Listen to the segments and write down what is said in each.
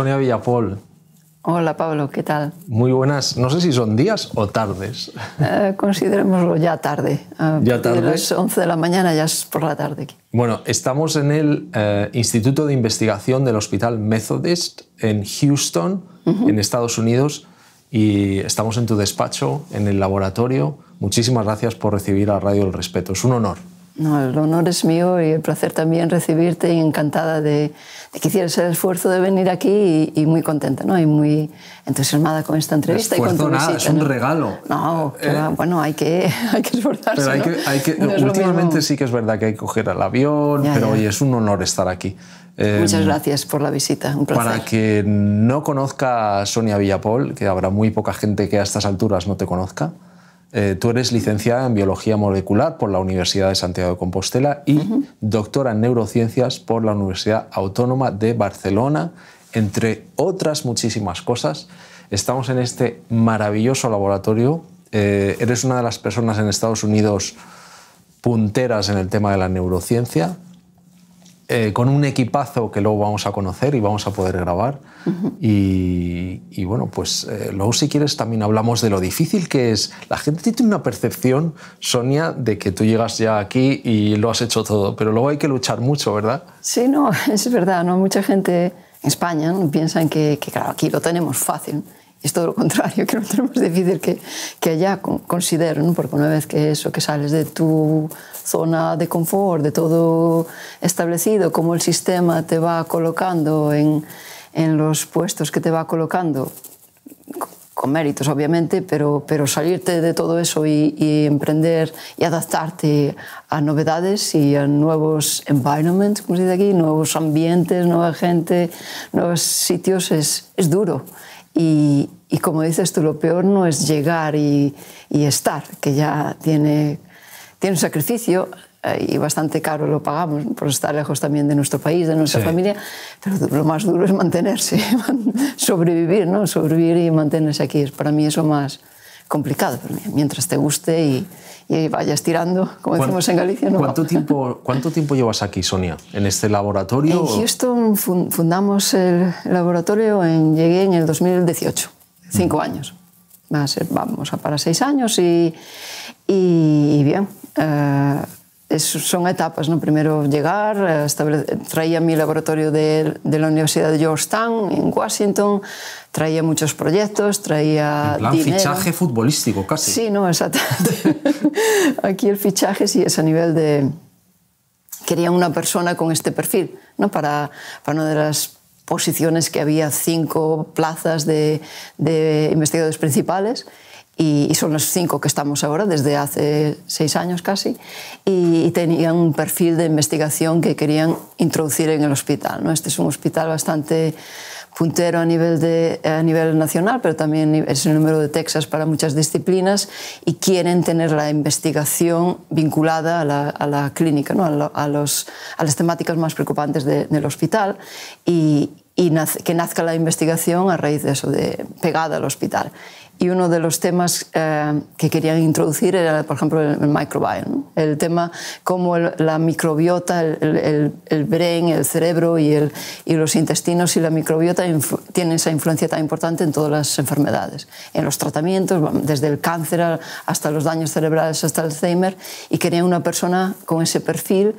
Sonia Villapol. Hola Pablo, ¿qué tal? Muy buenas. No sé si son días o tardes. Eh, considerémoslo ya tarde. ya tarde. Es 11 de la mañana ya es por la tarde. Bueno, estamos en el eh, Instituto de Investigación del Hospital Methodist en Houston, en Estados Unidos, y estamos en tu despacho, en el laboratorio. Muchísimas gracias por recibir a Radio El Respeto. Es un honor. No, el honor es mío y el placer también recibirte y encantada de, que hicieras el esfuerzo de venir aquí y, muy contenta, ¿no? Y muy entusiasmada con esta entrevista y Es un regalo. No, eh, bueno, hay que, hay que esforzarse. Pero hay que, hay que, últimamente sí que es verdad que hay que coger el avión, pero hoy es un honor estar aquí. Muchas em, gracias por la visita, un placer. Para que no conozca a Sonia Villapol, que habrá muy poca gente que a estas alturas no te conozca, eh, tú eres licenciada en Biología Molecular por la Universidad de Santiago de Compostela y doctora en Neurociencias por la Universidad Autónoma de Barcelona, entre otras muchísimas cosas. Estamos en este maravilloso laboratorio. Eh, eres una de las personas en Estados Unidos punteras en el tema de la neurociencia. Eh, con un equipazo que luego vamos a conocer y vamos a poder grabar. y, bueno, pues eh, luego si quieres también hablamos de lo difícil que es. La gente tiene una percepción, Sonia, de que tú llegas ya aquí y lo has hecho todo, pero luego hay que luchar mucho, ¿verdad? Sí, no, es verdad, ¿no? Mucha gente en España piensa en que, aquí lo tenemos fácil es todo lo contrario, que no tenemos difícil que, que allá considero, ¿no? porque una vez que eso, que sales de tu zona de confort, de todo establecido, como el sistema te va colocando en, en los puestos que te va colocando, con méritos obviamente, pero, pero salirte de todo eso y, emprender y adaptarte a novedades y a nuevos environments, como se dice aquí, nuevos ambientes, nueva gente, nuevos sitios, es duro. Y, como dices tú, lo peor no es llegar y, estar, que ya tiene, tiene un sacrificio eh, y bastante caro lo pagamos por estar lejos también de nuestro país, de nuestra familia, pero lo más duro es mantenerse, sobrevivir, ¿no? Sobrevivir y mantenerse aquí es para mí eso más complicado, mientras te guste y y vayas tirando, como decimos en Galicia. ¿cuánto, tiempo, ¿Cuánto tiempo llevas aquí, Sonia, en este laboratorio? En Houston fundamos el laboratorio, en, llegué en el 2018, cinco años. ser vamos a para seis años y, bien. Eh, son etapas, ¿no? Primero llegar, eh, traía mi laboratorio de, la Universidad de Georgetown en Washington, traía muchos proyectos, traía en plan fichaje futbolístico casi. Sí, no, exactamente. Aquí el fichaje sí es a nivel de... Quería una persona con este perfil, ¿no? Para, para una de las posiciones que había cinco plazas de investigadores principales y, son los cinco que estamos ahora desde hace seis años casi, y, tenían un perfil de investigación que querían introducir en el hospital. ¿no? Este es un hospital bastante puntero a nivel, a nivel nacional, pero también es el número de Texas para muchas disciplinas y quieren tener la investigación vinculada a la, clínica, ¿no? a, las temáticas más preocupantes del hospital y, que nazca la investigación a raíz de eso, de pegada al hospital y uno de los temas eh, que querían introducir era, por ejemplo, el, el el tema cómo la microbiota, el, brain, el cerebro y, los intestinos y la microbiota tienen esa influencia tan importante en todas las enfermedades, en los tratamientos, desde el cáncer hasta los daños cerebrales, hasta el Alzheimer, y querían una persona con ese perfil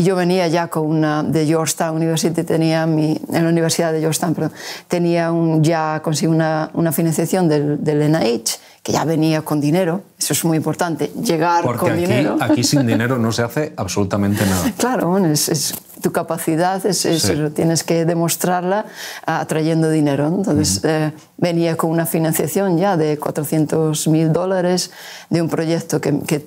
y yo venía ya con una de Georgetown University, tenía mi, en la Universidad de Georgetown, perdón, tenía un, ya consigo una, financiación del, NIH, que ya venía con dinero, eso es muy importante, llegar con dinero. Porque aquí sin dinero no se hace absolutamente nada. Claro, es tu capacidad es, es, tienes que demostrarla atrayendo dinero. Entonces eh, venía con una financiación ya de 400 mil dólares de un proyecto que, que,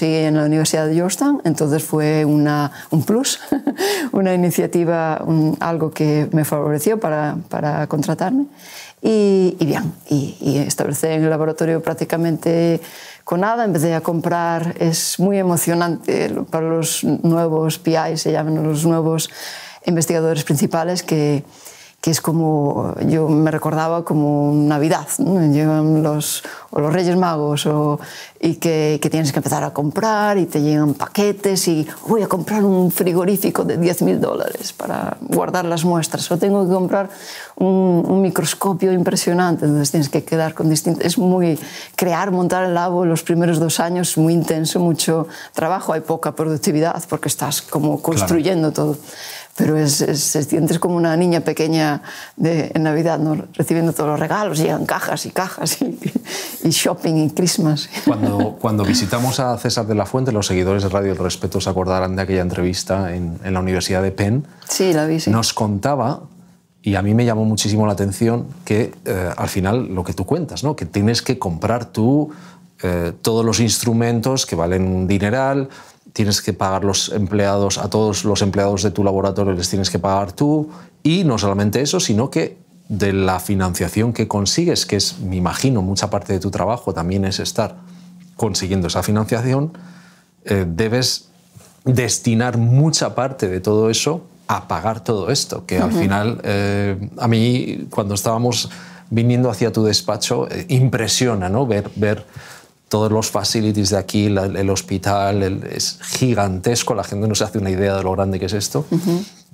en la Universidad de Georgetown, entonces fue una, un plus, una iniciativa, algo que me favoreció para, para contratarme y, bien, y, y establecer en el laboratorio prácticamente con nada, empecé a comprar, es muy emocionante para los nuevos PI, se llaman los nuevos investigadores principales que que es como, yo me recordaba como Navidad, ¿no? los, o los Reyes Magos, y que, tienes que empezar a comprar y te llegan paquetes y voy a comprar un frigorífico de 10.000 dólares para guardar las muestras, o tengo que comprar un, microscopio impresionante, entonces tienes que quedar con distintos, es muy crear, montar el labo los primeros dos años, muy intenso, mucho trabajo, hay poca productividad porque estás como construyendo todo pero es, se sientes como una niña pequeña de, en Navidad, ¿no? recibiendo todos los regalos, llegan cajas y cajas y, shopping y Christmas. Cuando, cuando visitamos a César de la Fuente, los seguidores de Radio El Respeto se acordarán de aquella entrevista en, en la Universidad de Penn. Sí, la vi, sí. Nos contaba y a mí me llamó muchísimo la atención que eh, al final lo que tú cuentas, ¿no? que tienes que comprar tú eh, todos los instrumentos que valen un dineral, tienes que pagar los empleados, a todos los empleados de tu laboratorio les tienes que pagar tú, y no solamente eso, sino que de la financiación que consigues, que es, me imagino, mucha parte de tu trabajo también es estar consiguiendo esa financiación, eh, debes destinar mucha parte de todo eso a pagar todo esto, que al final eh, a mí cuando estábamos viniendo hacia tu despacho eh, impresiona, ¿no? Ver, ver todos los facilities de aquí, el hospital es gigantesco, la gente no se hace una idea de lo grande que es esto.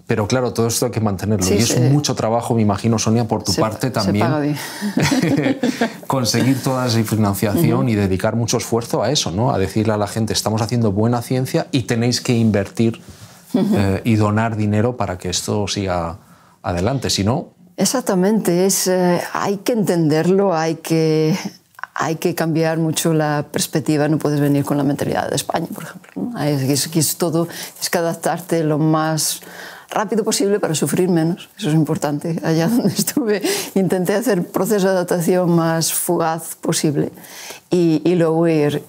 Pero claro, todo esto hay que mantenerlo. y es mucho trabajo, me imagino, Sonia, por tu parte también. conseguir toda esa financiación y dedicar mucho esfuerzo a eso, ¿no? A decirle a la gente, estamos haciendo buena ciencia y tenéis que invertir eh, y donar dinero para que esto siga adelante. Si no. Exactamente, es, eh, hay que entenderlo, hay que hay que cambiar mucho la perspectiva, no puedes venir con la mentalidad de España, por ejemplo. Es, que todo, es que adaptarte lo más rápido posible para sufrir menos, eso es importante. Allá donde estuve intenté hacer proceso de adaptación más fugaz posible y, luego ir,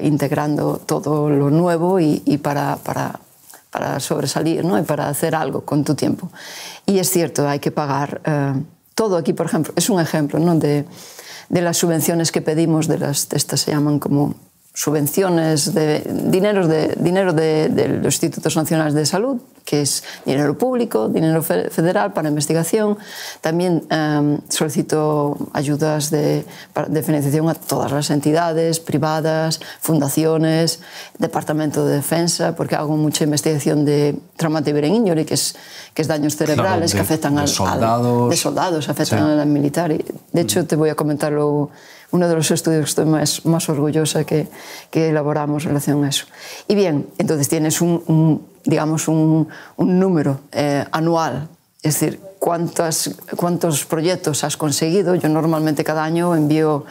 integrando todo lo nuevo y, para, para, sobresalir ¿no? y para hacer algo con tu tiempo. Y es cierto, hay que pagar eh, todo aquí, por ejemplo, es un ejemplo ¿no? de de las subvenciones que pedimos, de las estas se llaman como subvenciones de dineros de dinero de, de los institutos nacionales de salud que es dinero público, dinero federal para investigación. También em, solicito ayudas de, financiación a todas las entidades, privadas, fundaciones, Departamento de Defensa, porque hago mucha investigación de trauma de injury, que es, que es daños cerebrales que afectan a al, soldados. de soldados, afectan a la militar. De hecho, te voy a comentar luego uno de los estudios que estoy más, orgullosa que, elaboramos en relación a eso. Y bien, entonces tienes un, digamos, un, número eh, anual, es decir, cuántas, cuántos proyectos has conseguido. Yo normalmente cada año envío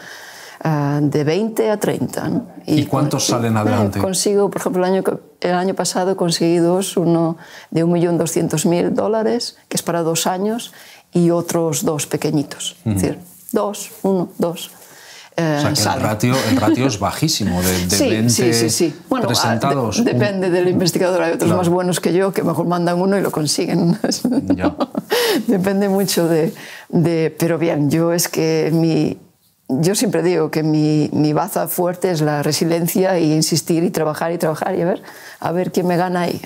eh, de 20 a 30. Y, cuántos salen adelante? Eh, consigo, por ejemplo, el año, el año pasado conseguí dos, uno de 1.200.000 dólares, que es para dos años, y otros dos pequeñitos. Es decir, dos, uno, dos. Eh, el, ratio, ratio, es bajísimo, de, de sí, depende del investigador, hay otros más buenos que yo que mejor mandan uno y lo consiguen. depende mucho de... Pero bien, yo es que mi, yo siempre digo que mi, mi, baza fuerte es la resiliencia y insistir y trabajar y trabajar y a ver, a ver quién me gana ahí.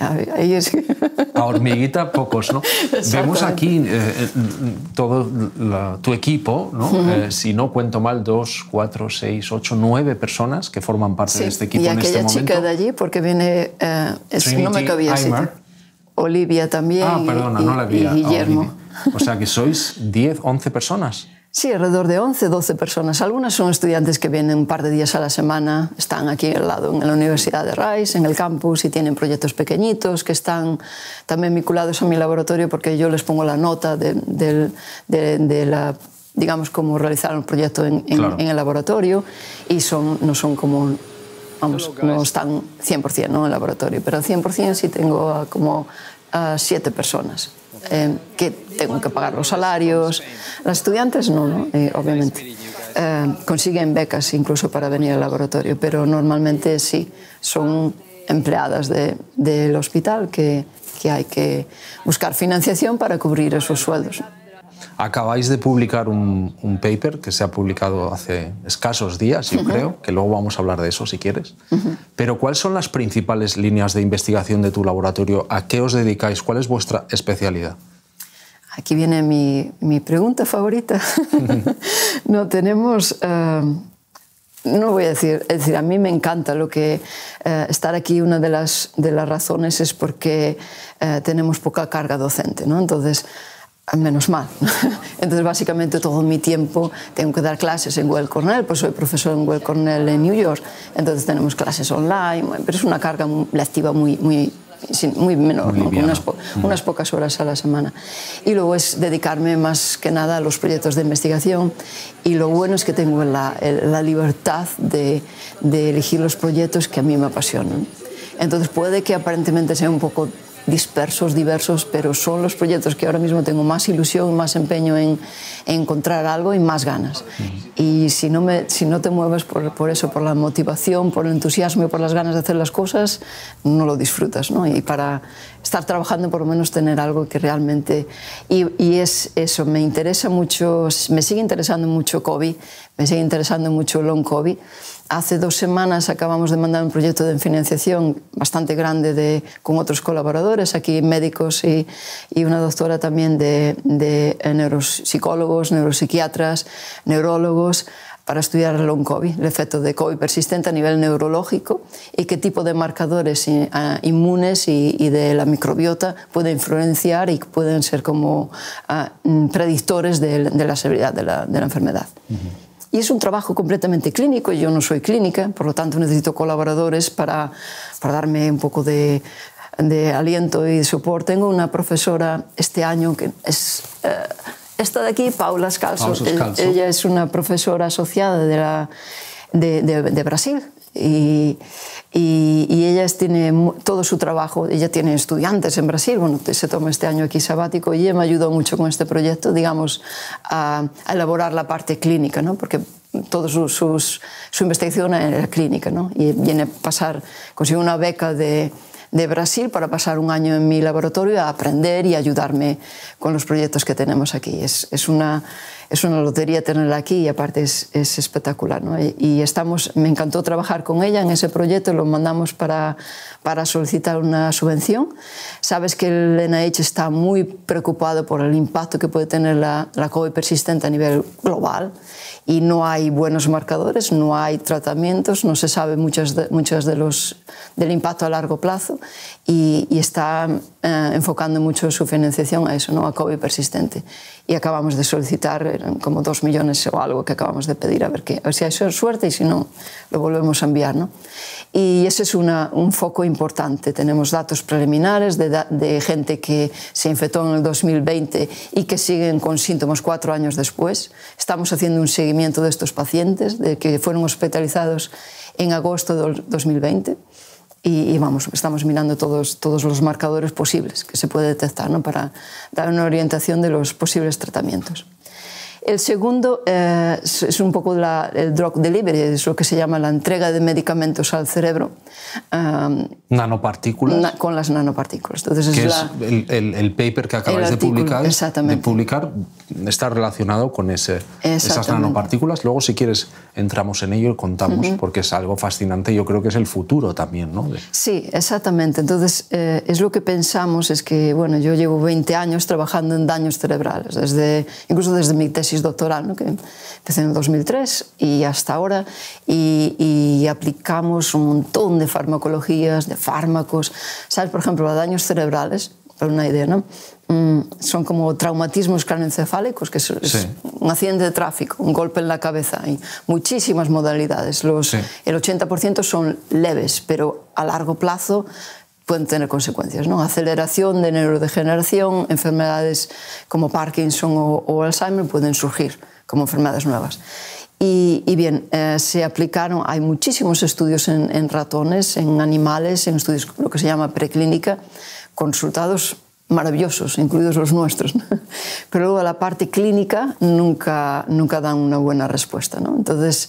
A, hormiguita pocos, ¿no? Vemos aquí eh, eh, todo tu equipo, ¿no? Eh, si no cuento mal, dos, cuatro, seis, ocho, nueve personas que forman parte de este equipo en este momento. Y aquella chica de allí, porque viene, eh, no me cabía Olivia también ah, perdona, no la había Guillermo. O sea que sois 10, 11 personas. Sí, alrededor de 11, 12 personas. Algunas son estudiantes que vienen un par de días a la semana, están aquí al lado en la Universidad de Rice, en el campus, y tienen proyectos pequeñitos que están también vinculados a mi laboratorio porque yo les pongo la nota de, de, de, la digamos, cómo realizar un proyecto en, el laboratorio y son, no son como, vamos, no están 100% en el laboratorio, pero 100% sí tengo como a siete personas. Eh, que tengo que pagar los salarios. Las estudiantes no, eh, obviamente. Eh, consiguen becas incluso para venir al laboratorio, pero normalmente sí, son empleadas del hospital que hay que buscar financiación para cubrir esos sueldos. Acabáis de publicar un, paper que se ha publicado hace escasos días, yo creo, que luego vamos a hablar de eso si quieres. Pero ¿cuáles son las principales líneas de investigación de tu laboratorio? ¿A qué os dedicáis? ¿Cuál es vuestra especialidad? Aquí viene mi, pregunta favorita. no tenemos... Eh, no voy a decir, es decir, a mí me encanta lo que eh, estar aquí, una de las, de las razones es porque eh, tenemos poca carga docente, Entonces, menos mal. Entonces, básicamente todo mi tiempo tengo que dar clases en Well Cornell, pues soy profesor en Well Cornell en New York, entonces tenemos clases online, pero es una carga lectiva muy, muy, muy menor, unas, pocas horas a la semana. Y luego es dedicarme más que nada a los proyectos de investigación y lo bueno es que tengo la, libertad de, de elegir los proyectos que a mí me apasionan. Entonces puede que aparentemente sea un poco dispersos, diversos, pero son los proyectos que ahora mismo tengo más ilusión, más empeño en, encontrar algo y más ganas. Y si no, me, si no te mueves por, eso, por la motivación, por el entusiasmo y por las ganas de hacer las cosas, no lo disfrutas. Y para estar trabajando, por lo menos tener algo que realmente... Y, es eso, me interesa mucho, me sigue interesando mucho COVID, me sigue interesando mucho Long COVID Hace dos semanas acabamos de mandar un proyecto de financiación bastante grande de, con otros colaboradores, aquí médicos y, una doctora también de, eh, neuropsicólogos, neuropsiquiatras, neurólogos, para estudiar el long COVID, el efecto de COVID persistente a nivel neurológico y qué tipo de marcadores eh, ah, inmunes y, de la microbiota pueden influenciar y pueden ser como ah, predictores de, la severidad de la, enfermedad. Y es un trabajo completamente clínico, yo no soy clínica, por lo tanto necesito colaboradores para, para darme un poco de, aliento y de soporte. Tengo una profesora este año que es... Eh, esta de aquí, Paula Scalzo, Ella es una profesora asociada de, la, de, de Brasil, y, ella tiene todo su trabajo, ella tiene estudiantes en Brasil, bueno, se toma este año aquí sabático y ella me ayudó mucho con este proyecto, digamos, a, elaborar la parte clínica, ¿no? porque toda su, su, investigación era clínica ¿no? y viene a pasar, consiguió una beca de de Brasil para pasar un año en mi laboratorio a aprender y ayudarme con los proyectos que tenemos aquí. Es, una, es una lotería tenerla aquí y aparte es, espectacular. Y, estamos, me encantó trabajar con ella en ese proyecto, lo mandamos para, solicitar una subvención. Sabes que el NIH está muy preocupado por el impacto que puede tener la, la COVID persistente a nivel global y no hay buenos marcadores, no hay tratamientos, no se sabe muchos de los, del impacto a largo plazo y, está eh, enfocando mucho su financiación a eso, ¿no? a COVID persistente y acabamos de solicitar como dos millones o algo que acabamos de pedir, a ver, qué, a ver si hay suerte y si no, lo volvemos a enviar. ¿no? Y ese es un foco importante. Tenemos datos preliminares de, gente que se infectó en el 2020 y que siguen con síntomas cuatro años después. Estamos haciendo un seguimiento de estos pacientes, de que fueron hospitalizados en agosto del 2020 y, vamos, estamos mirando todos, todos los marcadores posibles que se puede detectar para dar una orientación de los posibles tratamientos. El segundo eh, es un poco el drug delivery, es lo que se llama la entrega de medicamentos al cerebro. Eh, nanopartículas. con las nanopartículas. Entonces es, el, paper que acabáis de, publicar, publicar está relacionado con ese, esas nanopartículas. Luego, si quieres, entramos en ello y contamos, porque es algo fascinante. Yo creo que es el futuro también, ¿no? Sí, exactamente. Entonces, eh, es lo que pensamos, es que, bueno, yo llevo 20 años trabajando en daños cerebrales, desde, incluso desde mi tesis doctoral, ¿no? que empecé en el 2003 y hasta ahora, y, aplicamos un montón de farmacologías, de fármacos, ¿sabes? Por ejemplo, los daños cerebrales, para una idea, ¿no? Mm, son como traumatismos craneoencefálicos, que es, un accidente de tráfico, un golpe en la cabeza. Hay muchísimas modalidades. Los, El 80% son leves, pero a largo plazo pueden tener consecuencias, ¿no? Aceleración de neurodegeneración, enfermedades como Parkinson o, Alzheimer pueden surgir como enfermedades nuevas. Y, bien, eh, se aplicaron, hay muchísimos estudios en, ratones, en animales, en estudios lo que se llama preclínica, con resultados maravillosos, incluidos los nuestros. Pero luego a la parte clínica nunca, nunca dan una buena respuesta, ¿no? Entonces,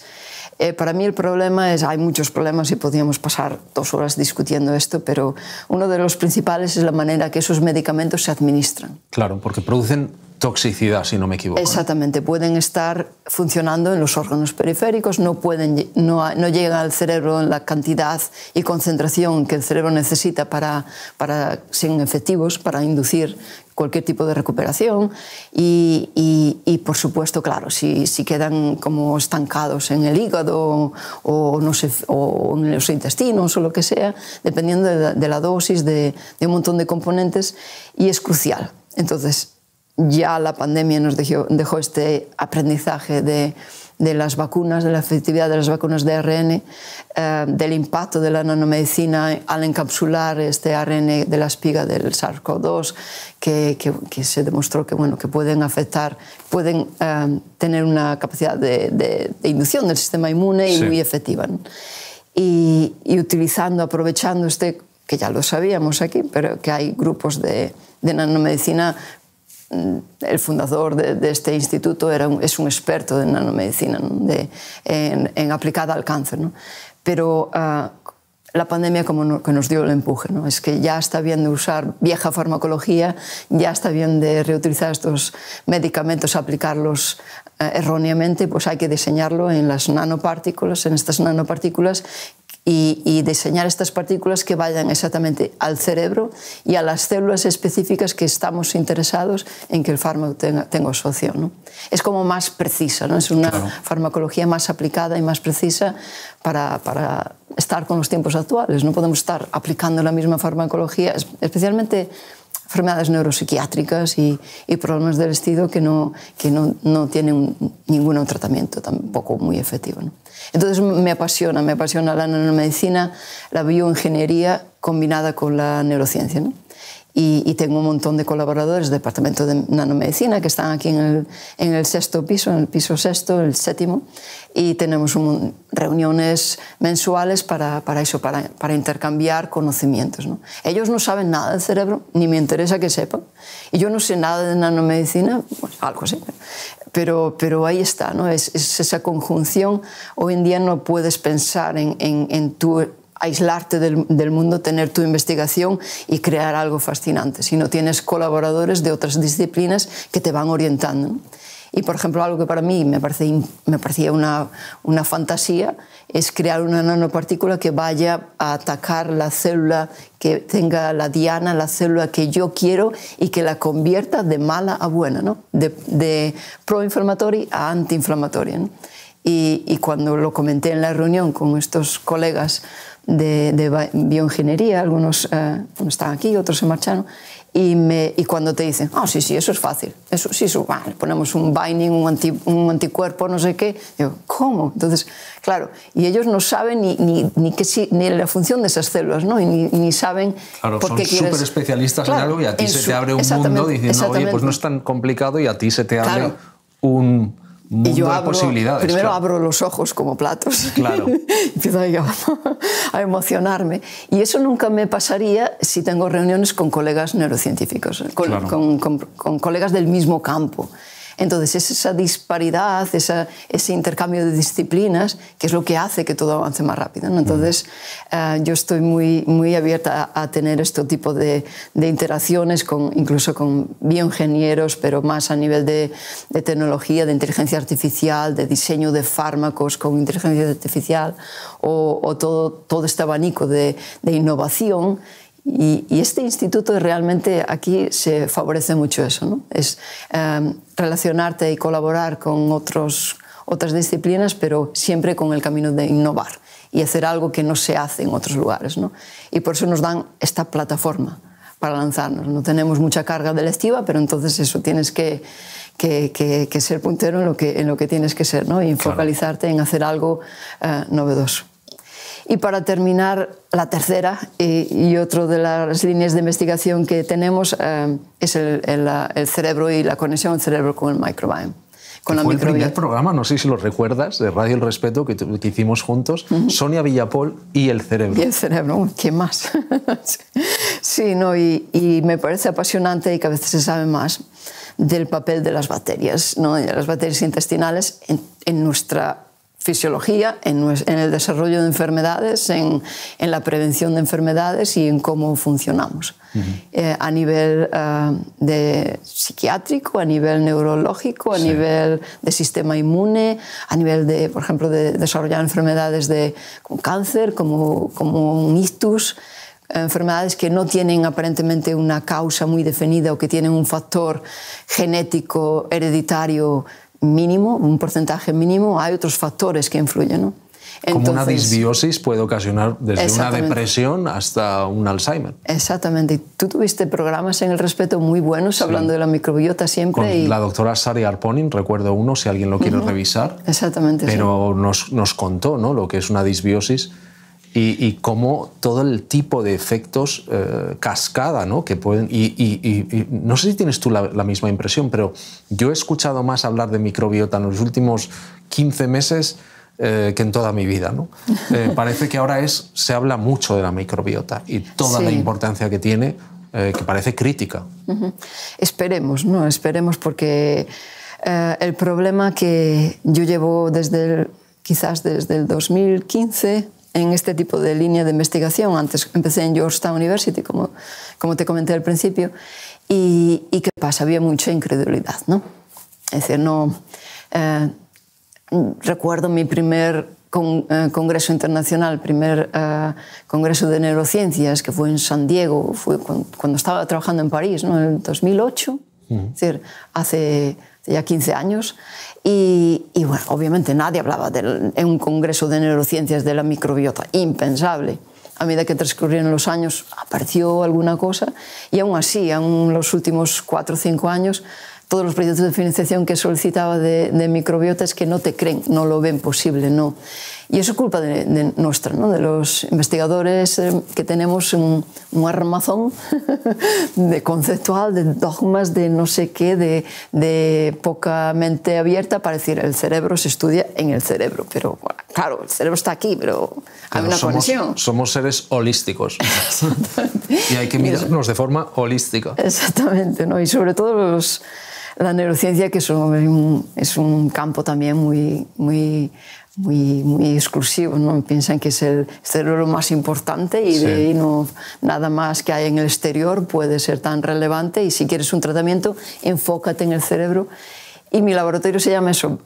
eh, para mí el problema es, hay muchos problemas y podríamos pasar dos horas discutiendo esto, pero uno de los principales es la manera que esos medicamentos se administran. Claro, porque producen toxicidad, si no me equivoco. Exactamente, pueden estar funcionando en los órganos periféricos, no, pueden, no, llegan al cerebro en la cantidad y concentración que el cerebro necesita para, para ser efectivos, para inducir cualquier tipo de recuperación y, por supuesto, claro, si, quedan como estancados en el hígado o, en los intestinos o lo que sea, dependiendo de la, dosis, de, un montón de componentes, y es crucial. Entonces, ya la pandemia nos dejó este aprendizaje de de las vacunas, de la efectividad de las vacunas de ARN, eh, del impacto de la nanomedicina al encapsular este ARN de la espiga del SARS-CoV-2, que, se demostró que, bueno, que pueden afectar, pueden eh, tener una capacidad de, inducción del sistema inmune y muy efectiva. Y, utilizando, aprovechando este que ya lo sabíamos aquí, pero que hay grupos de, de nanomedicina Mm, el fundador de, este instituto era es un experto en nanomedicina, de, en, aplicada al cáncer. ¿no? Pero ah, la pandemia como que nos dio el empuje, ¿no? es que ya está bien de usar vieja farmacología, ya está bien de reutilizar estos medicamentos, aplicarlos eh, erróneamente, pues hay que diseñarlo en las nanopartículas, en estas nanopartículas y, diseñar estas partículas que vayan exactamente al cerebro y a las células específicas que estamos interesados en que el fármaco tenga, tenga socio. ¿no? Es como más precisa, ¿no? es una farmacología más aplicada y más precisa para, para, estar con los tiempos actuales. No podemos estar aplicando la misma farmacología, especialmente enfermedades neuropsiquiátricas y, problemas del estilo que no, que no, no tienen ningún tratamiento tampoco muy efectivo. ¿no? Entonces me apasiona, me apasiona la nanomedicina, la bioingeniería combinada con la neurociencia. ¿no? Y, tengo un montón de colaboradores del Departamento de Nanomedicina que están aquí en el, en el, sexto piso, en el piso sexto, el séptimo, y tenemos reuniones mensuales para, para eso, para, para, intercambiar conocimientos. ¿no? Ellos no saben nada del cerebro, ni me interesa que sepan, y yo no sé nada de nanomedicina, pues algo así, pero, pero ahí está, ¿no? es, esa conjunción. Hoy en día no puedes pensar en, en, en tu aislarte del, del, mundo, tener tu investigación y crear algo fascinante, si no tienes colaboradores de otras disciplinas que te van orientando. Y, por ejemplo, algo que para mí me, parecía una, una fantasía es crear una nanopartícula que vaya a atacar la célula que tenga la diana, la célula que yo quiero y que la convierta de mala a buena, ¿no? de, de proinflamatoria a antiinflamatoria. ¿no? y, cuando lo comenté en la reunión con estos colegas de, bioingeniería, algunos eh, están aquí, otros se marcharon, y, me, y cuando te dicen, ah, sí, sí, eso es fácil, eso sí, ponemos un binding, un, anticuerpo, no sé qué, yo, ¿cómo? Entonces, claro, y ellos no saben ni, ni, ni, qué, ni la función de esas células, ¿no? Y ni, saben claro, por súper especialistas en algo y a ti se te abre un mundo diciendo, oye, pues no es tan complicado y a ti se te abre un mundo y yo abro, posibilidades. Primero abro los ojos como platos. Claro. Empiezo a, a, emocionarme. Y eso nunca me pasaría si tengo reuniones con colegas neurocientíficos, eh, con colegas del mismo campo. Entonces es esa disparidad, ese intercambio de disciplinas que es lo que hace que todo avance más rápido. Entonces eh, yo estoy muy, abierta a, tener este tipo de, interacciones, incluso con bioingenieros, pero más a nivel de, tecnología, de inteligencia artificial, de diseño de fármacos con inteligencia artificial o, todo, este abanico de innovación y, este instituto realmente aquí se favorece mucho eso, es em, relacionarte y colaborar con otros, otras disciplinas, pero siempre con el camino de innovar y hacer algo que no se hace en otros lugares. Y por eso nos dan esta plataforma para lanzarnos. No tenemos mucha carga delectiva, pero entonces eso tienes que, que, ser puntero en lo que, tienes que ser y focalizarte en hacer algo eh, novedoso. Y para terminar, la tercera y, y otra de las líneas de investigación que tenemos eh, es el, cerebro y la conexión del cerebro con el microbiome. Con la fue el primer programa, no sé si lo recuerdas, de Radio El Respeto que, hicimos juntos, Sonia Villapol y el cerebro. Y el cerebro, ¿qué más? sí, no, y, me parece apasionante y que a veces se sabe más del papel de las bacterias, ¿no? de las bacterias intestinales en, en nuestra fisiología, en, el desarrollo de enfermedades, en, la prevención de enfermedades y en cómo funcionamos. Eh, a nivel eh, psiquiátrico, a nivel neurológico, a nivel de sistema inmune, a nivel de, por ejemplo, de desarrollar enfermedades de, cáncer, como, como un ictus enfermedades que no tienen aparentemente una causa muy definida o que tienen un factor genético hereditario mínimo, un porcentaje mínimo, hay otros factores que influyen. ¿no? Como una disbiosis puede ocasionar desde una depresión hasta un Alzheimer. Exactamente. Tú tuviste programas en el respeto muy buenos hablando de la microbiota siempre. Con La doctora Sari Arponin, recuerdo uno, si alguien lo quiere revisar. Exactamente. Pero nos, nos contó ¿no? lo que es una disbiosis y, cómo todo el tipo de efectos eh, cascada, ¿no? Que pueden, y, no sé si tienes tú la, misma impresión, pero yo he escuchado más hablar de microbiota en los últimos 15 meses eh, que en toda mi vida. ¿no? Eh, parece que ahora es, se habla mucho de la microbiota y toda la importancia que tiene, que parece crítica. Esperemos, ¿no? Esperemos porque... el problema que yo llevo desde quizás desde el 2015 en este tipo de línea de investigación. Antes empecé en Georgetown University, como, como te comenté al principio. Y, ¿qué pasa? Había mucha incredulidad, ¿no? Es decir, no... Eh, recuerdo mi primer eh, congreso internacional, primer eh, congreso de neurociencias, que fue en San Diego, fue cuando, estaba trabajando en París, ¿no? en el 2008, es decir, hace ya 15 años, y, bueno, obviamente nadie hablaba en un congreso de neurociencias de la microbiota, impensable. A medida que transcurrieron los años apareció alguna cosa y aún así, en los últimos 4 o 5 años, todos los proyectos de financiación que solicitaba de, de microbiota es que no te creen, no lo ven posible, no. Y eso es culpa de, nuestra, ¿no? de los investigadores eh, que tenemos un, armazón de conceptual, de dogmas, de no sé qué, de, de, poca mente abierta para decir el cerebro se estudia en el cerebro. Pero bueno, claro, el cerebro está aquí, pero hay una somos, conexión. Somos seres holísticos. y hay que mirarnos de forma holística. Exactamente, ¿no? y sobre todo los la neurociencia, que es un, es un campo también muy, muy muy, muy exclusivo ¿no? piensan que es el cerebro más importante y de ahí no, nada más que hay en el exterior puede ser tan relevante y si quieres un tratamiento, enfócate en el cerebro. Y mi laboratorio se llama eso,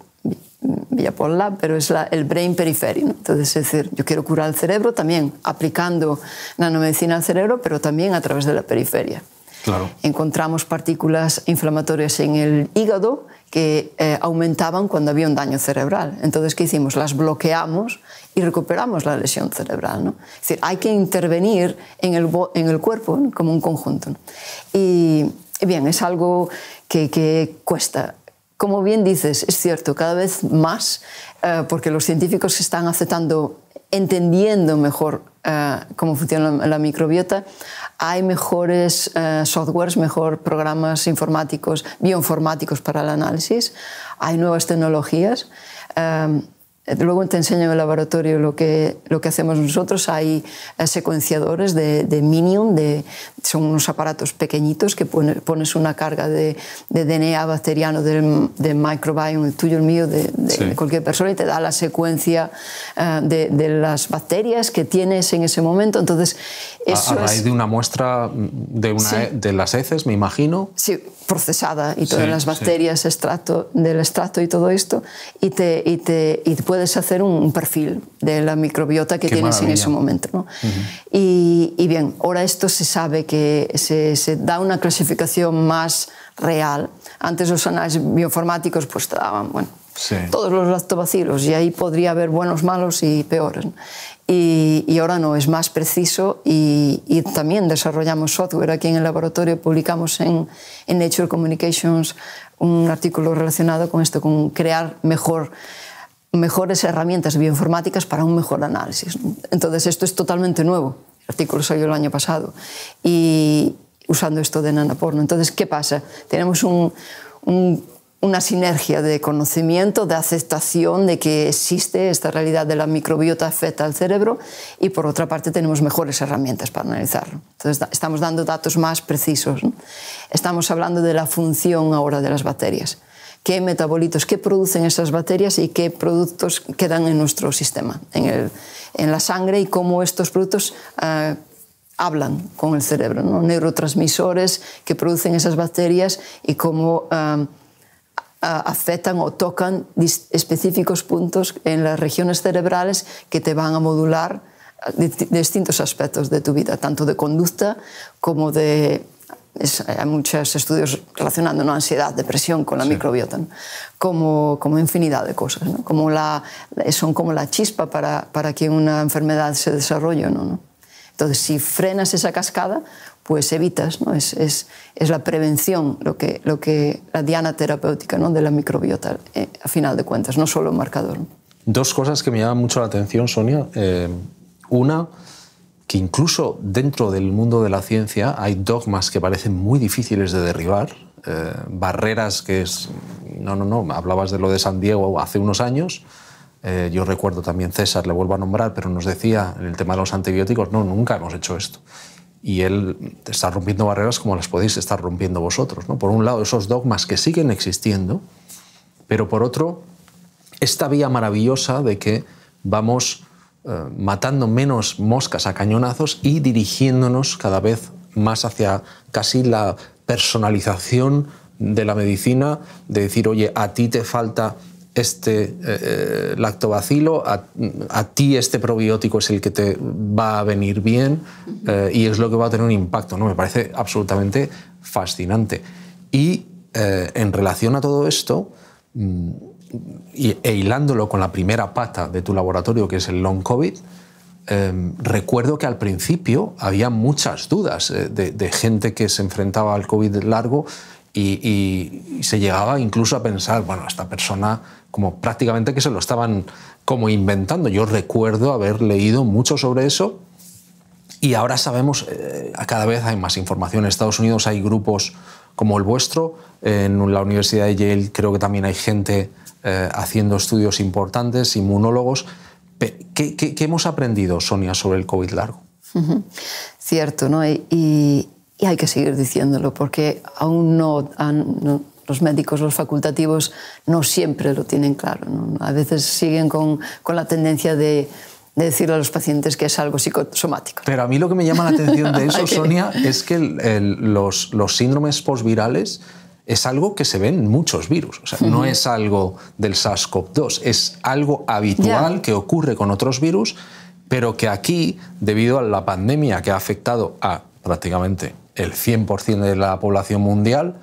por Lab, pero es el brain periphery. Entonces, es decir, yo quiero curar el cerebro también aplicando nanomedicina al cerebro, pero también a través de la periferia. Encontramos partículas inflamatorias en el hígado que eh, aumentaban cuando había un daño cerebral. Entonces, ¿qué hicimos? Las bloqueamos y recuperamos la lesión cerebral. ¿no? Es decir, hay que intervenir en el, en el cuerpo como un conjunto. Y bien, es algo que, cuesta como bien dices, es cierto, cada vez más, eh, porque los científicos están aceptando, entendiendo mejor eh, cómo funciona la microbiota, hay mejores eh, softwares, mejor programas informáticos, bioinformáticos para el análisis, hay nuevas tecnologías. Em, Luego te enseño en el laboratorio lo que, lo que hacemos nosotros. Hay eh, secuenciadores de, Minion, son unos aparatos pequeñitos que pones una carga de, DNA bacteriano del, microbiome, el tuyo, el mío, de, cualquier persona, y te da la secuencia eh, de, las bacterias que tienes en ese momento. Entonces, a, raíz de una muestra mm, de las heces, me imagino. Sí, procesada y todas las bacterias, del extracto y todo esto, y te, y te y puedes hacer un perfil de la microbiota que tienes en ese momento. ¿no? y, y, bien, ahora esto se sabe que se, se, da una clasificación más real. Antes los análisis bioinformáticos pues te daban, bueno, todos los lactobacilos y ahí podría haber buenos, malos y peores y, ahora no, es más preciso y, también desarrollamos software. Aquí en el laboratorio publicamos en, Nature Communications un artículo relacionado con esto, con crear mejor, mejores herramientas bioinformáticas para un mejor análisis. Entonces esto es totalmente nuevo. El artículo salió el año pasado y usando esto de nanoporno. Entonces, ¿qué pasa? Tenemos un una sinergia de conocimiento, de aceptación de que existe esta realidad de la microbiota afecta al cerebro y por otra parte tenemos mejores herramientas para analizarlo. Entonces estamos dando datos más precisos. Estamos hablando de la función ahora de las bacterias. ¿Qué metabolitos, qué producen esas bacterias y qué productos quedan en nuestro sistema, en, en la sangre y cómo estos productos... Ah, hablan con el cerebro, neurotransmisores que producen esas bacterias y cómo ah, afectan o tocan específicos puntos en las regiones cerebrales que te van a modular eh, distintos aspectos de tu vida, tanto de conducta como de... Eh, hay muchos estudios relacionando ansiedad, depresión con la microbiota, como, como, infinidad de cosas, como la, son como la chispa para, para que una enfermedad se desarrolle. ¿no? Entonces, si frenas esa cascada, pues evitas, ¿no? es, la prevención, lo que, la diana terapéutica ¿no? de la microbiota, eh, a final de cuentas, no solo el marcador. Dos cosas que me llaman mucho la atención, Sonia. Eh, una, que incluso dentro del mundo de la ciencia hay dogmas que parecen muy difíciles de derribar, eh, barreras que es... No, no, no, hablabas de lo de San Diego hace unos años. yo recuerdo también César, le vuelvo a nombrar, pero nos decía en el tema de los antibióticos, no, nunca hemos hecho esto y él está rompiendo barreras como las podéis estar rompiendo vosotros. ¿no? Por un lado, esos dogmas que siguen existiendo, pero por otro, esta vía maravillosa de que vamos eh, matando menos moscas a cañonazos y dirigiéndonos cada vez más hacia casi la personalización de la medicina, de decir, oye, a ti te falta este eh, eh, lactobacilo, a, ti este probiótico es el que te va a venir bien eh, y es lo que va a tener un impacto. ¿no? Me parece absolutamente fascinante. Y en relación a todo esto, mm, e hilándolo con la primera pata de tu laboratorio, que es el long COVID, em, recuerdo que al principio había muchas dudas de, gente que se enfrentaba al COVID largo y se llegaba incluso a pensar, bueno, esta persona como prácticamente que se lo estaban como inventando. Yo recuerdo haber leído mucho sobre eso y ahora sabemos, eh, a cada vez hay más información. En Estados Unidos hay grupos como el vuestro, en la Universidad de Yale creo que también hay gente eh, haciendo estudios importantes, inmunólogos. ¿Qué, hemos aprendido, Sonia, sobre el COVID largo? Cierto, ¿no? Y, hay que seguir diciéndolo porque aún no los médicos, los facultativos, no siempre lo tienen claro. A veces siguen con, la tendencia de, decirle a los pacientes que es algo psicosomático. Pero a mí lo que me llama la atención de eso, Sonia, es que los, síndromes postvirales es algo que se ve en muchos virus. O sea, no es algo del SARS-CoV-2, es algo habitual que ocurre con otros virus, pero que aquí, debido a la pandemia que ha afectado a prácticamente el 100% de la población mundial,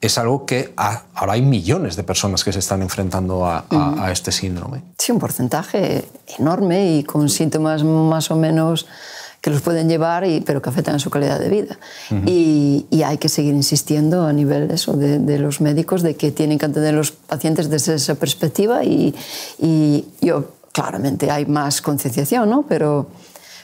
es algo que ahora hay millones de personas que se están enfrentando a, este síndrome. Sí, un porcentaje enorme y con síntomas más o menos que los pueden llevar, y, pero que afectan a su calidad de vida. y, hay que seguir insistiendo a nivel de eso, de, los médicos, de que tienen que atender los pacientes desde esa perspectiva y, y yo, claramente hay más concienciación, ¿no? pero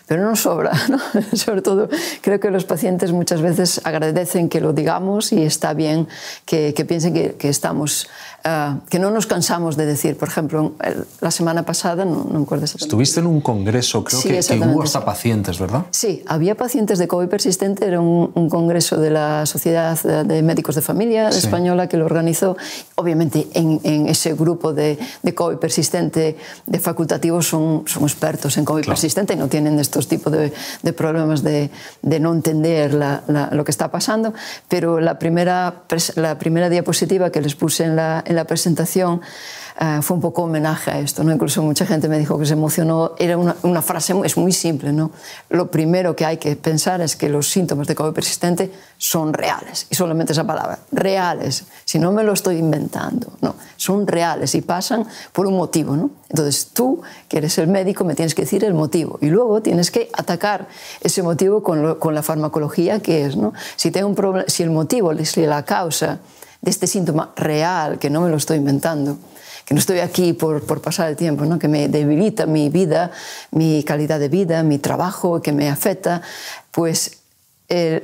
pero no sobra. Sobre todo, creo que los pacientes muchas veces agradecen que lo digamos y está bien que, piensen que, estamos, eh, que no nos cansamos de decir. Por ejemplo, la semana pasada, no, recuerdo me acuerdo Estuviste en un congreso, creo que, que, hubo hasta pacientes, ¿verdad? Sí, había pacientes de COVID persistente, era un, congreso de la Sociedad de Médicos de Familia Española que lo organizó. Obviamente, en, ese grupo de, COVID persistente, de facultativos, son, son expertos en COVID persistente y no tienen estos tipos de, problemas de, no entender lo que está pasando, pero la primera, la primera diapositiva que les puse en la, en la presentación eh, fue un poco homenaje a esto. ¿no? Incluso mucha gente me dijo que se emocionó. Era una, frase, es muy simple. ¿no? Lo primero que hay que pensar es que los síntomas de COVID persistente son reales. Y solamente esa palabra, reales. Si no me lo estoy inventando, no. Son reales y pasan por un motivo. ¿no? Entonces tú, que eres el médico, me tienes que decir el motivo. Y luego tienes que atacar ese motivo con, la farmacología que es. ¿no? Si, si el motivo, si la causa de este síntoma real, que no me lo estoy inventando, que no estoy aquí por, por pasar el tiempo, ¿no? que me debilita mi vida, mi calidad de vida, mi trabajo, que me afecta, pues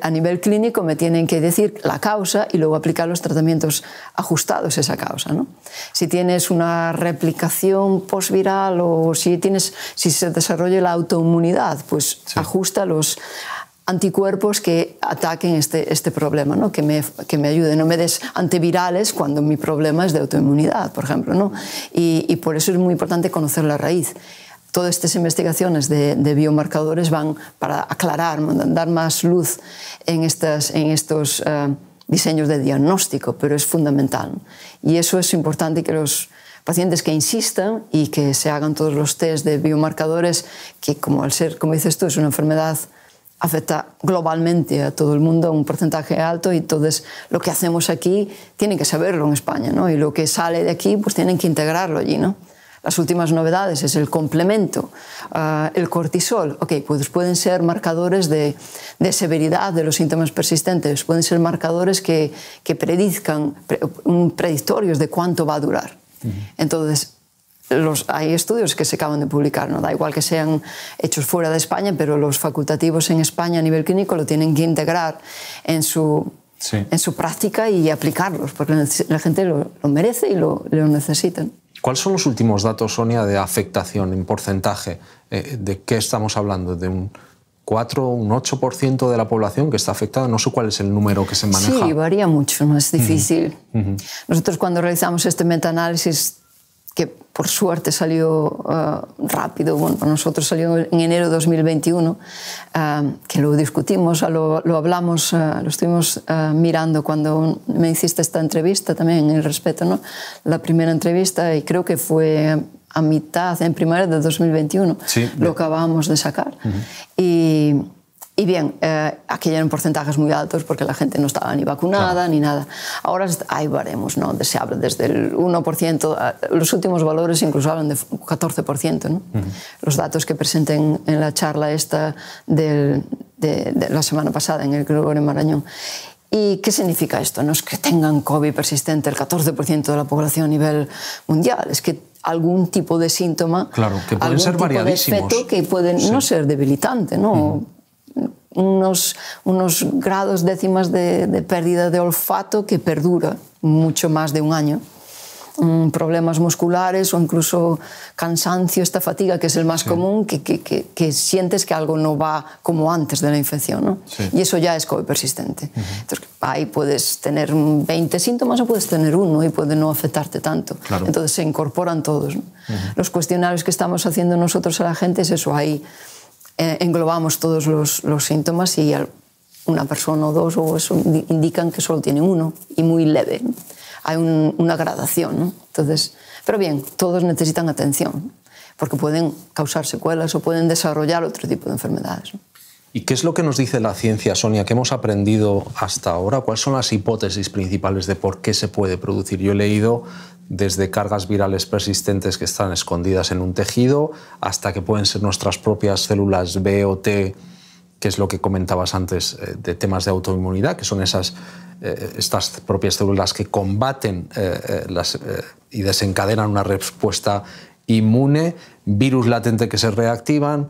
a nivel clínico me tienen que decir la causa y luego aplicar los tratamientos ajustados a esa causa. ¿no? Si tienes una replicación postviral o si, tienes, si se desarrolla la autoinmunidad, pues se ajusta los anticuerpos que ataquen este, este problema, que, me, que ayuden, no me des antivirales cuando mi problema es de autoinmunidad, por ejemplo. Y, por eso es muy importante conocer la raíz todas estas investigaciones de, biomarcadores van para aclarar, dar más luz en, estos eh, diseños de diagnóstico, pero es fundamental. Y eso es importante que los pacientes que insistan y que se hagan todos los test de biomarcadores, que como al ser, como dices tú, es una enfermedad afecta globalmente a todo el mundo a un porcentaje alto y entonces lo que hacemos aquí tienen que saberlo en España ¿no? y lo que sale de aquí pues tienen que integrarlo allí. ¿no? Las últimas novedades es el complemento, ah, el cortisol, ok, pues pueden ser marcadores de, severidad de los síntomas persistentes, pueden ser marcadores que, que predizcan, predictorios de cuánto va a durar. Entonces, hay estudios que se acaban de publicar, no da igual que sean hechos fuera de España, pero los facultativos en España a nivel clínico lo tienen que integrar en su, en su práctica y aplicarlos, porque la gente lo, merece y lo, lo necesita. ¿Cuáles son los últimos datos, Sonia, de afectación en porcentaje? Eh, ¿De qué estamos hablando? ¿De un 4, o un 8% de la población que está afectada. No sé cuál es el número que se maneja. Sí, varía mucho, no es difícil. Nosotros cuando realizamos este metaanálisis, que por suerte salió ah, rápido, bueno, nosotros salió en enero de 2021, ah, que lo discutimos, ah, lo, hablamos, lo estuvimos mirando cuando me hiciste esta entrevista también, en el respeto, ¿no? La primera entrevista, y creo que fue a mitad, en primaria de 2021, lo acabamos de sacar. Y y bien, eh, aquello eran porcentajes muy altos porque la gente no estaba ni vacunada ni nada. Ahora ahí veremos, ¿no? Se habla desde el 1%, eh, los últimos valores incluso hablan de 14%, ¿no? Los datos que presenten en la charla esta de, la semana pasada en el en Marañón. ¿Y qué significa esto? No es que tengan COVID persistente el 14% de la población a nivel mundial, es que algún tipo de síntoma, claro, que pueden ser tipo de que pueden no ser debilitante, ¿no? unos, unos grados décimas de, pérdida de olfato que perdura mucho más de un año mm, problemas musculares o incluso cansancio, esta fatiga que es el más común, que, sientes que algo no va como antes de la infección. Y eso ya es COVID persistente. Entonces, ahí puedes tener 20 síntomas o puedes tener uno y puede no afectarte tanto. Entonces se incorporan todos. Los cuestionarios que estamos haciendo nosotros a la gente es eso, ahí eh, englobamos todos los, síntomas y una persona o dos o eso indican que solo tiene uno y muy leve. Hay una gradación. Entonces, pero bien, todos necesitan atención porque pueden causar secuelas o pueden desarrollar otro tipo de enfermedades. ¿Y qué es lo que nos dice la ciencia, Sonia? ¿Qué hemos aprendido hasta ahora? ¿Cuáles son las hipótesis principales de por qué se puede producir? Yo he leído desde cargas virales persistentes que están escondidas en un tejido hasta que pueden ser nuestras propias células B o T, que es lo que comentabas antes eh, de temas de autoinmunidad, que son esas, eh, estas propias células que combaten eh, y desencadenan una respuesta inmune, virus latente que se reactivan.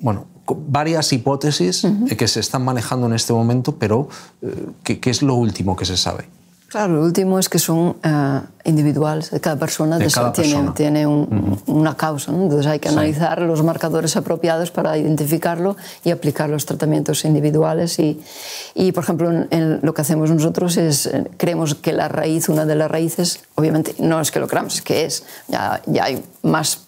bueno, varias hipótesis que se están manejando en este momento, pero ¿qué, es lo último que se sabe? Claro, lo último es que son eh, individuales, cada persona, tiene, una causa, entonces hay que analizar los marcadores apropiados para identificarlo y aplicar los tratamientos individuales. Y, por ejemplo, lo que hacemos nosotros es, eh, creemos que la raíz, una de las raíces, obviamente no es que lo creamos, es que es, ya, hay más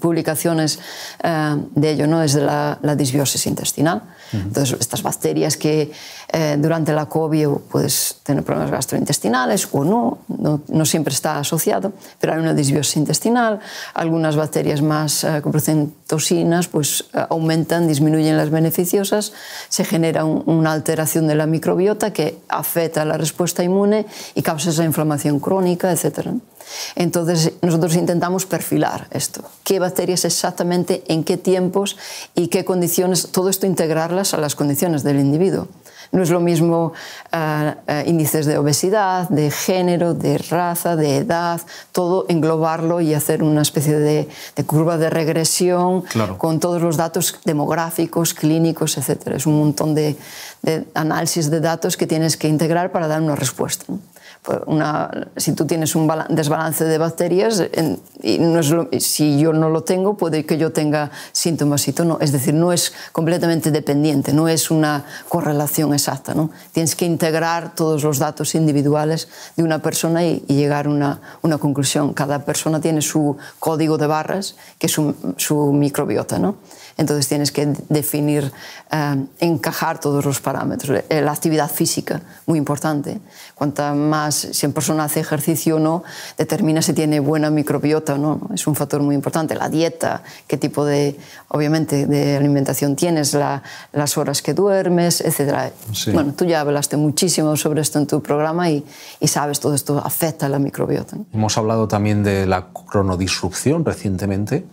publicaciones eh, de ello, ¿no? es de la disbiosis intestinal entonces, estas bacterias que eh, durante la COVID puedes tener problemas gastrointestinales o no, no, siempre está asociado, pero hay una disbiosis intestinal, algunas bacterias más eh, que producen toxinas pues eh, aumentan, disminuyen las beneficiosas, se genera una alteración de la microbiota que afecta la respuesta inmune y causa esa inflamación crónica, etcétera. Entonces nosotros intentamos perfilar esto, qué bacterias exactamente, en qué tiempos y qué condiciones, todo esto integrarlas a las condiciones del individuo. No es lo mismo eh, eh, índices de obesidad, de género, de raza, de edad, todo englobarlo y hacer una especie de, curva de regresión con todos los datos demográficos, clínicos, etc. Es un montón de análisis de datos que tienes que integrar para dar una respuesta. Pues, si tú tienes un desbalance de bacterias, y no si yo no lo tengo, puede que yo tenga síntomas y tú no. Es decir, no es completamente dependiente, no es una correlación exacta. ¿no? Tienes que integrar todos los datos individuales de una persona y, llegar a una, conclusión. Cada persona tiene su código de barras, que es su, su microbiota. ¿no? Entonces tienes que definir, eh, encajar todos los parámetros. Eh, la actividad física, muy importante. Cuanta más, si una persona hace ejercicio o no, determina si tiene buena microbiota o no. Es un factor muy importante. La dieta, qué tipo de, obviamente, de alimentación tienes, las horas que duermes, etc. Bueno, tú ya hablaste muchísimo sobre esto en tu programa y, y sabes, todo esto afecta a la microbiota. Hemos hablado también de la cronodisrupción recientemente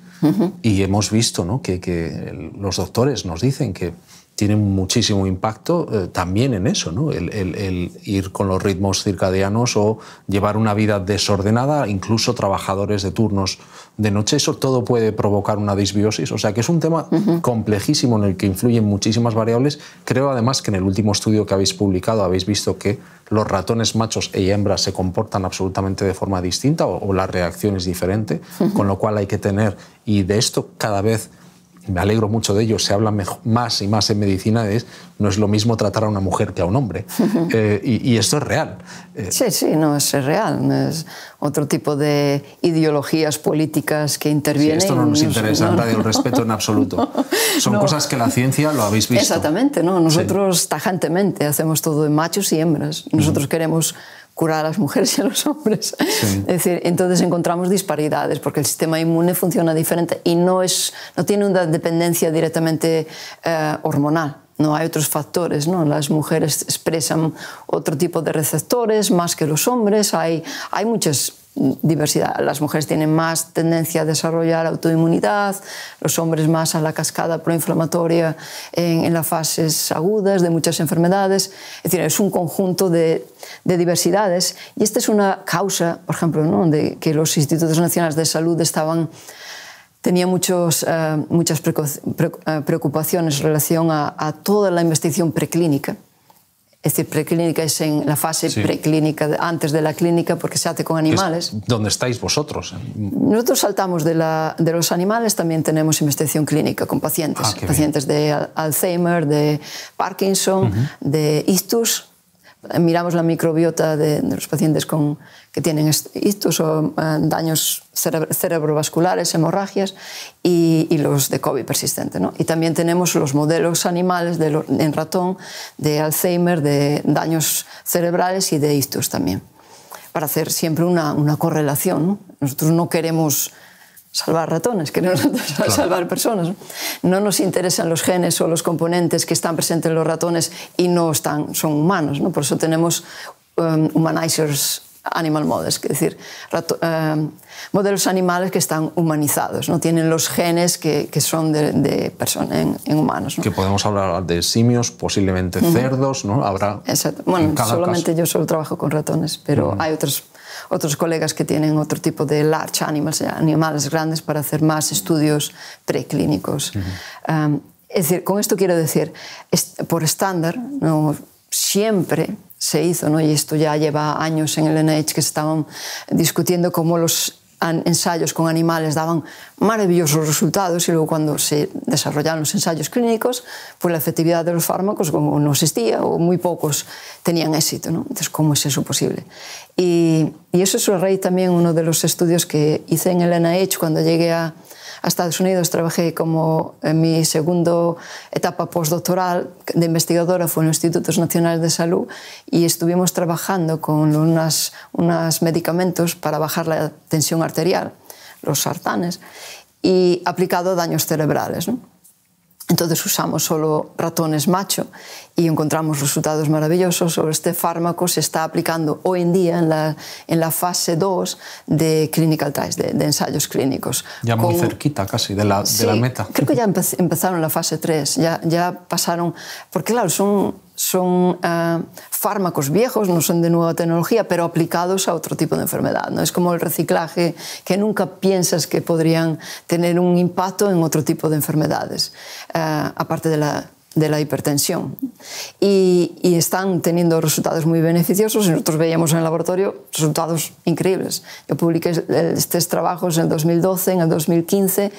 y hemos visto ¿no? que, los doctores nos dicen que tienen muchísimo impacto eh, también en eso, ¿no? El, ir con los ritmos circadianos o llevar una vida desordenada, incluso trabajadores de turnos de noche, eso todo puede provocar una disbiosis. O sea que es un tema complejísimo en el que influyen muchísimas variables. Creo además que en el último estudio que habéis publicado habéis visto que los ratones machos y e hembras se comportan absolutamente de forma distinta o, las la reacción es diferente, con lo cual hay que tener, y de esto cada vez me alegro mucho de ello, se habla más y más en medicina, es no es lo mismo tratar a una mujer que a un hombre. Eh, y, esto es real. Eh, sí, sí, no, es real. Es otro tipo de ideologías políticas que intervienen. esto no nos interesa en Radio el Respeto en absoluto. Son cosas que la ciencia lo habéis visto. Exactamente, ¿no? Nosotros tajantemente hacemos todo en machos y hembras. Nosotros queremos curar a las mujeres y a los hombres. Es decir, entonces encontramos disparidades porque el sistema inmune funciona diferente y no, es, no tiene una dependencia directamente eh, hormonal. No hay otros factores, ¿no? Las mujeres expresan otro tipo de receptores más que los hombres, hay, hay muchas diversidad. Las mujeres tienen más tendencia a desarrollar autoinmunidad, los hombres más a la cascada proinflamatoria en, las fases agudas de muchas enfermedades. Es decir, es un conjunto de, diversidades y esta es una causa, por ejemplo, de que los institutos nacionales de salud estaban tenía muchos, eh, muchas eh, preocupaciones en relación a toda la investigación preclínica es este decir, preclínica es en la fase preclínica, antes de la clínica, porque se hace con animales. ¿Dónde estáis vosotros? Nosotros saltamos de, la, de, los animales, también tenemos investigación clínica con pacientes. Ah, pacientes de Alzheimer, de Parkinson, de ictus, eh, miramos la microbiota de, los pacientes que tienen ictus o eh, daños cerebrovasculares, hemorragias, y, los de COVID persistente. ¿no? Y también tenemos los modelos animales de, en ratón de Alzheimer, de daños cerebrales y de ictus también, para hacer siempre una, correlación. Nosotros no queremos salvar ratones, que salvar personas. No nos interesan los genes o los componentes que están presentes en los ratones y no están, son humanos. ¿no? Por eso tenemos em, humanizers animal models, es decir, em, modelos animales que están humanizados, no tienen los genes que, que son de, personas en, humanos. ¿no? Que podemos hablar de simios, posiblemente cerdos, ¿no? Habrá. Exacto. Bueno, solamente yo solo trabajo con ratones, pero hay otros otros colegas que tienen otro tipo de large animals, animales grandes, para hacer más estudios preclínicos. es decir, con esto quiero decir, por estándar, no, siempre se hizo, ¿no? y esto ya lleva años en el NIH que se estaban discutiendo cómo los ensaios con animales daban maravillosos resultados e logo cando se desarrollaron os ensaios clínicos, pois a efectividade dos fármacos como non existía ou moi poucos tenían éxito, non? Entonces, como é es eso posible? E, e eso é es rei tamén uno de los estudios que hice en el NIH cando llegué a, a Estados Unidos, trabajé como en mi segunda etapa postdoctoral de investigadora, fue en los Institutos Nacionales de Salud, y estuvimos trabajando con unos medicamentos para bajar la tensión arterial, los sartanes, y aplicado daños cerebrales. Entonces usamos solo ratones macho y encontramos resultados maravillosos sobre este fármaco. Se está aplicando hoy en día en la, en la fase 2 de clinical trials, de, ensayos clínicos. Ya muy cerquita casi de la, meta. Creo que ya empezaron la fase 3, ya, ya pasaron, porque claro, son son eh, fármacos viejos, no son de nueva tecnología, pero aplicados a otro tipo de enfermedad. ¿no? Es como el reciclaje, que nunca piensas que podrían tener un impacto en otro tipo de enfermedades, eh, aparte de la, hipertensión. Y, y, están teniendo resultados muy beneficiosos. Nosotros veíamos en el laboratorio resultados increíbles. Yo publiqué estos trabajos en el 2012, en el 2015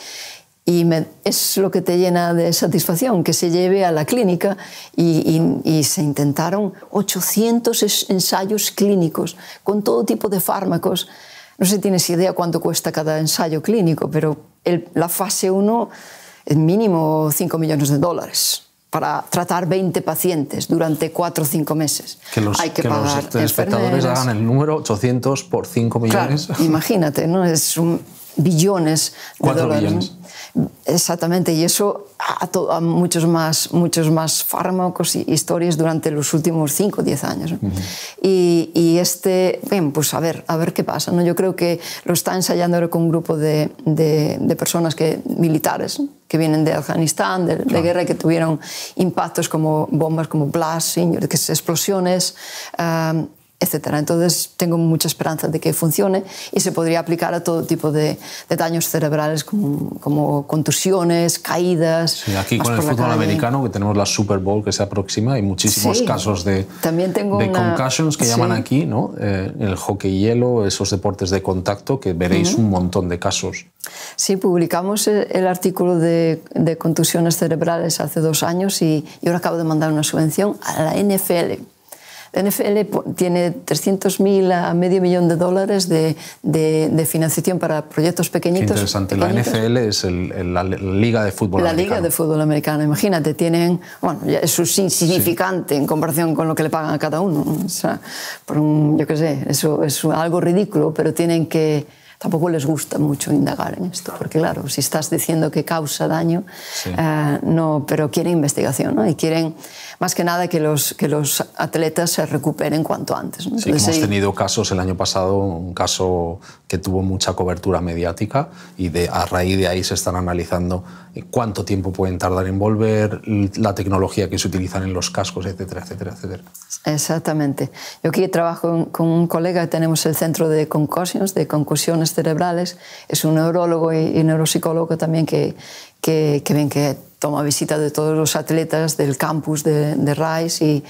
y es lo que te llena de satisfacción, que se lleve a la clínica y, se intentaron 800 ensayos clínicos con todo tipo de fármacos. No sé si tienes idea cuánto cuesta cada ensayo clínico, pero la fase 1 es mínimo 5 millones de dólares para tratar 20 pacientes durante 4 o 5 meses. Que los, Hay que, que los espectadores hagan el número 800 por 5 millones. Claro, imagínate, ¿no? es un, billones de dólares. Exactamente, y eso a, muchos, más, muchos más fármacos y historias durante los últimos 5 o 10 años. y, este, bien, pues a ver, a ver qué pasa. ¿no? Yo creo que lo está ensayando ahora con un grupo de, de, personas que, militares que vienen de Afganistán, de, claro. guerra, que tuvieron impactos como bombas, como blasting, que explosiones. Ah, etc. Entonces tengo mucha esperanza de que funcione y se podría aplicar a todo tipo de, daños cerebrales como, contusiones, caídas. Sí, aquí con el fútbol americano que tenemos la Super Bowl que se aproxima y muchísimos casos de, también tengo de concussions que llaman aquí, ¿no? Eh, el hockey hielo, esos deportes de contacto que veréis un montón de casos. Sí, publicamos el artículo de, de contusiones cerebrales hace dos años y yo ahora acabo de mandar una subvención a la NFL NFL tiene 300.000 a medio millón de dólares de, financiación para proyectos pequeñitos. Qué interesante. La NFL es la Liga de Fútbol la Americano. La Liga de Fútbol Americano, imagínate, tienen. Bueno, eso es insignificante en comparación con lo que le pagan a cada uno. O sea, por un, yo qué sé, eso es algo ridículo, pero tienen que tampoco les gusta mucho indagar en esto, porque claro, si estás diciendo que causa daño, eh, no, pero quieren investigación ¿no? y quieren más que nada que los, que los atletas se recuperen cuanto antes. Sí, hemos tenido casos el año pasado, un caso que tuvo mucha cobertura mediática y de, a raíz de ahí se están analizando eh, cuánto tiempo pueden tardar en volver, la tecnología que se utilizan en los cascos, etcétera, etcétera, etcétera. Exactamente. Yo aquí trabajo con un colega, tenemos el centro de concussions, de concusiones cerebrales, es un neurólogo y, neuropsicólogo también que, ven que toma visita de todos los atletas del campus de, Rice y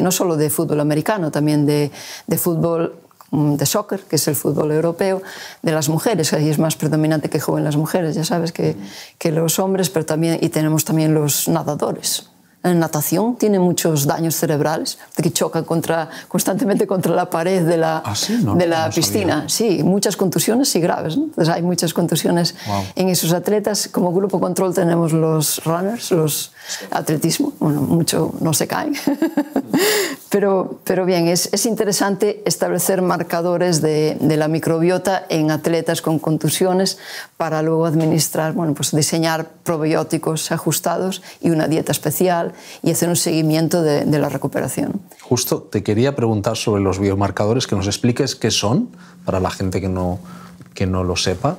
no solo de fútbol americano, también de, fútbol mm, de soccer, que es el fútbol europeo, de las mujeres. Ahí es más predominante que juegan las mujeres, ya sabes, que, que los hombres, pero también, y tenemos también los nadadores en natación tiene muchos daños cerebrales, que chocan contra, constantemente contra la pared de la, ah, de la piscina. Sí, muchas contusiones y graves. hay muchas contusiones en esos atletas. Como grupo control tenemos los runners, los atletismo. Bueno, mucho no se caen. pero, pero bien, es, interesante establecer marcadores de, la microbiota en atletas con contusiones para luego administrar, bueno, pues diseñar probióticos ajustados y una dieta especial y hacer un seguimiento de, la recuperación. Justo, te quería preguntar sobre los biomarcadores, que nos expliques qué son, para la gente que no, lo sepa.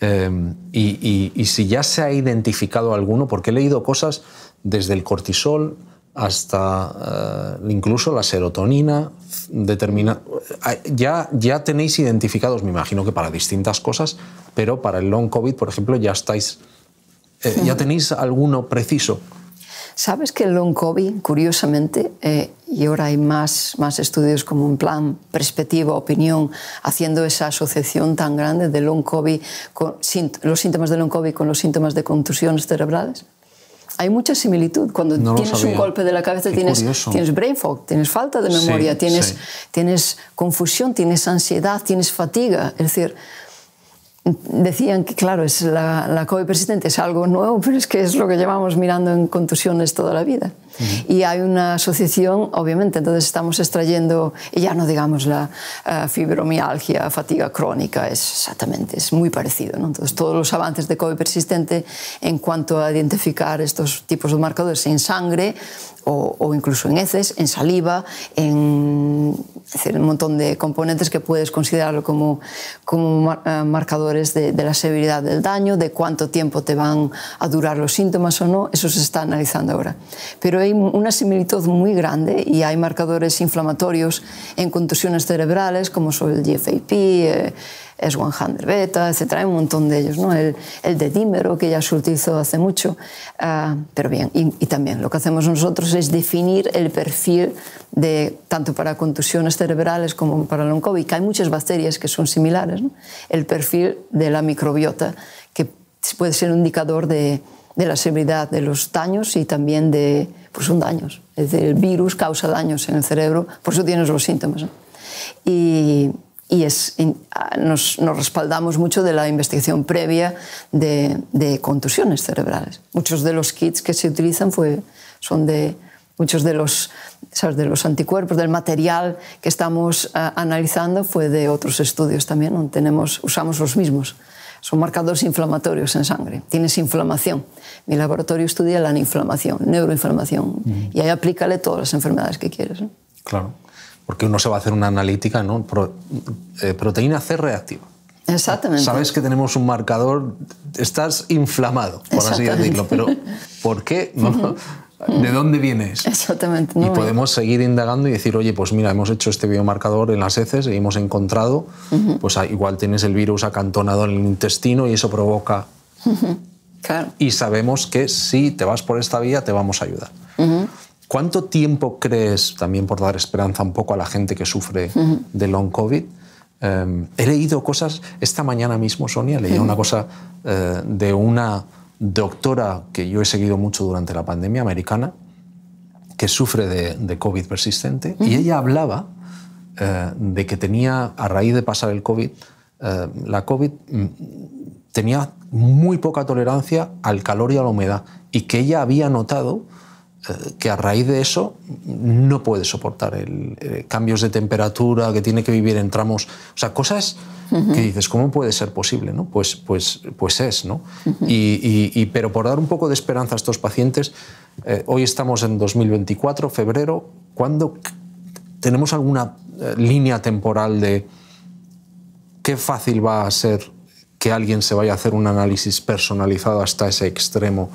Em, y, si ya se ha identificado alguno, porque he leído cosas desde el cortisol hasta eh, incluso la serotonina, determina, eh, ya, tenéis identificados, me imagino que para distintas cosas, pero para el long COVID, por ejemplo, ya estáis, eh, ya tenéis alguno preciso. Sabes que el long COVID, curiosamente, eh, y ahora hay más, más estudios como un plan, perspectiva, opinión, haciendo esa asociación tan grande de long COVID, con, los síntomas de long COVID con los síntomas de contusiones cerebrales? hay mucha similitud. Cuando tienes un golpe de la cabeza tienes, brain fog, tienes falta de memoria, tienes, tienes confusión, tienes ansiedad, tienes fatiga. Es decir, decían que, claro, es la, COVID persistente es algo nuevo, pero es que es lo que llevamos mirando en contusiones toda la vida. Y hay una asociación, obviamente, entonces estamos extrayendo, ya no digamos la eh, fibromialgia, fatiga crónica, es exactamente, es muy parecido. Entonces, todos los avances de COVID persistente en cuanto a identificar estos tipos de marcadores en sangre o incluso en heces, en saliva, en decir, un montón de componentes que puedes considerarlo como, como eh, marcadores de, la severidad del daño, de cuánto tiempo te van a durar los síntomas o no, eso se está analizando ahora. Pero hay una similitud muy grande y hay marcadores inflamatorios en contusiones cerebrales como son el GFAP, eh, es One Beta, etcétera, hay un montón de ellos, ¿no? El, el de dímero que ya se utilizó hace mucho. Ah, pero bien, y, también lo que hacemos nosotros es definir el perfil de, tanto para contusiones cerebrales como para la COVID, hay muchas bacterias que son similares, ¿no? el perfil de la microbiota, que puede ser un indicador de, de la severidad de los daños y también de, pues son daños. Es decir, el virus causa daños en el cerebro, por eso tienes los síntomas. ¿no? Y, y es, nos, nos, respaldamos mucho de la investigación previa de, contusiones cerebrales. Muchos de los kits que se utilizan fue, son de muchos de los, ¿sabes? de los anticuerpos, del material que estamos analizando fue de otros estudios también, donde tenemos, usamos los mismos. Son marcadores inflamatorios en sangre. Tienes inflamación. Mi laboratorio estudia la inflamación, neuroinflamación, y ahí aplícale todas las enfermedades que quieres. Claro porque uno se va a hacer una analítica, ¿no? Eh, proteína C reactiva. Exactamente. Sabes que tenemos un marcador, estás inflamado, por así decirlo, pero ¿por qué? ¿De dónde vienes? Exactamente. y podemos seguir indagando y decir, oye, pues mira, hemos hecho este biomarcador en las heces y hemos encontrado, pues ah, igual tienes el virus acantonado en el intestino y eso provoca. Claro. Y sabemos que si te vas por esta vía te vamos a ayudar. ¿Cuánto tiempo crees, también por dar esperanza un poco a la gente que sufre de long COVID? Em, he leído cosas, esta mañana mismo, Sonia, leía una cosa eh, de una doctora que yo he seguido mucho durante la pandemia americana, que sufre de, COVID persistente, y ella hablaba eh, de que tenía, a raíz de pasar el COVID, eh, la COVID mm, tenía muy poca tolerancia al calor y a la humedad, y que ella había notado eh, que a raíz de eso no puede soportar el, eh, cambios de temperatura, que tiene que vivir en tramos, o sea, cosas que dices, ¿cómo puede ser posible? ¿no? Pues, pues, pues es, ¿no? y, pero por dar un poco de esperanza a estos pacientes, eh, hoy estamos en 2024, febrero, ¿cuándo tenemos alguna línea temporal de qué fácil va a ser que alguien se vaya a hacer un análisis personalizado hasta ese extremo?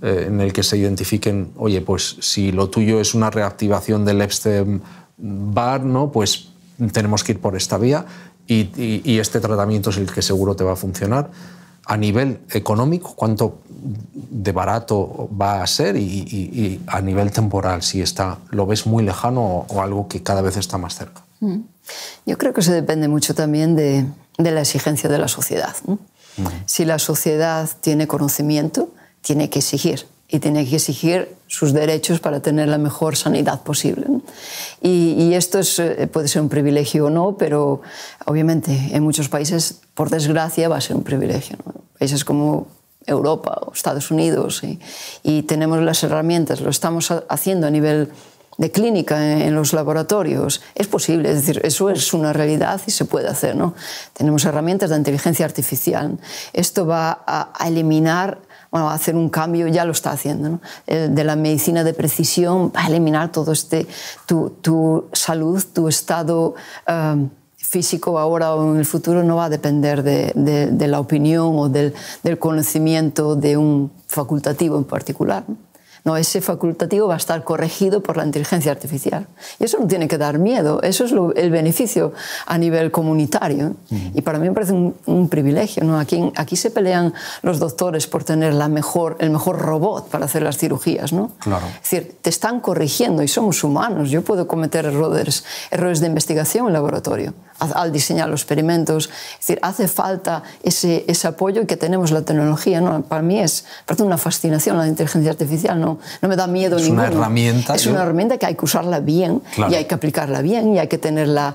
Eh, en el que se identifiquen, oye, pues si lo tuyo es una reactivación del Epstein barr ¿no? pues tenemos que ir por esta vía y, este tratamiento es el que seguro te va a funcionar a nivel económico, cuánto de barato va a ser y, a nivel temporal, si está, lo ves muy lejano o, algo que cada vez está más cerca. Mm. Yo creo que eso depende mucho también de, de la exigencia de la sociedad. Si la sociedad tiene conocimiento tiene que exigir y tiene que exigir sus derechos para tener la mejor sanidad posible. Y, esto es, eh, puede ser un privilegio o no, pero obviamente en muchos países, por desgracia, va a ser un privilegio. Países como Europa o Estados Unidos y, tenemos las herramientas, lo estamos haciendo a nivel de clínica en, los laboratorios. Es posible, es decir, eso es una realidad y se puede hacer. Tenemos herramientas de inteligencia artificial. Esto va a eliminar bueno, a hacer un cambio, ya lo está haciendo, ¿no? de la medicina de precisión, va a eliminar todo este, tu, salud, tu estado eh, físico ahora o en el futuro no va a depender de, la opinión o del, del, conocimiento de un facultativo en particular. ¿no? No, ese facultativo va a estar corregido por la inteligencia artificial. Y eso no tiene que dar miedo, eso es el beneficio a nivel comunitario. Y para mí me parece un, privilegio. Aquí, se pelean los doctores por tener el mejor robot para hacer las cirugías. ¿no? Claro. Es decir, te están corrigiendo y somos humanos. Yo puedo cometer errores, errores de investigación en laboratorio al diseñar los experimentos. decir, hace falta ese, apoyo que tenemos la tecnología. Para mí es parece una fascinación la inteligencia artificial, no, no me da miedo es ninguno. Es una herramienta. Es una herramienta que hay que usarla bien y hay que aplicarla bien y hay que tener la,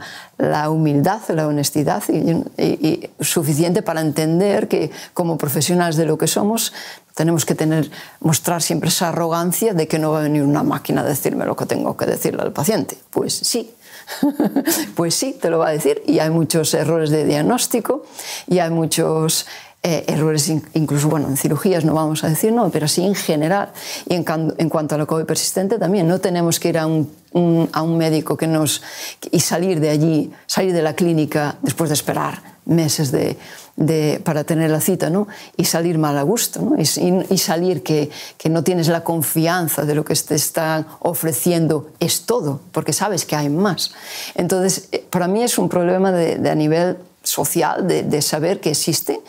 humildad, la honestidad y, suficiente para entender que como profesionales de lo que somos tenemos que tener, mostrar siempre esa arrogancia de que no va a venir una máquina a decirme lo que tengo que decirle al paciente. Pues sí, pues sí, te lo va a decir. Y hay muchos errores de diagnóstico y hay muchos eh, errores, incluso bueno, en cirugías no vamos a decir no, pero sí en general. Y en, cuanto a la COVID persistente también, no tenemos que ir a un, médico que y salir de allí, salir de la clínica después de esperar meses para tener la cita y salir mal a gusto y, salir que, no tienes la confianza de lo que te están ofreciendo es todo, porque sabes que hay más. Entonces, eh, para mí es un problema de, a nivel social, de, saber que existe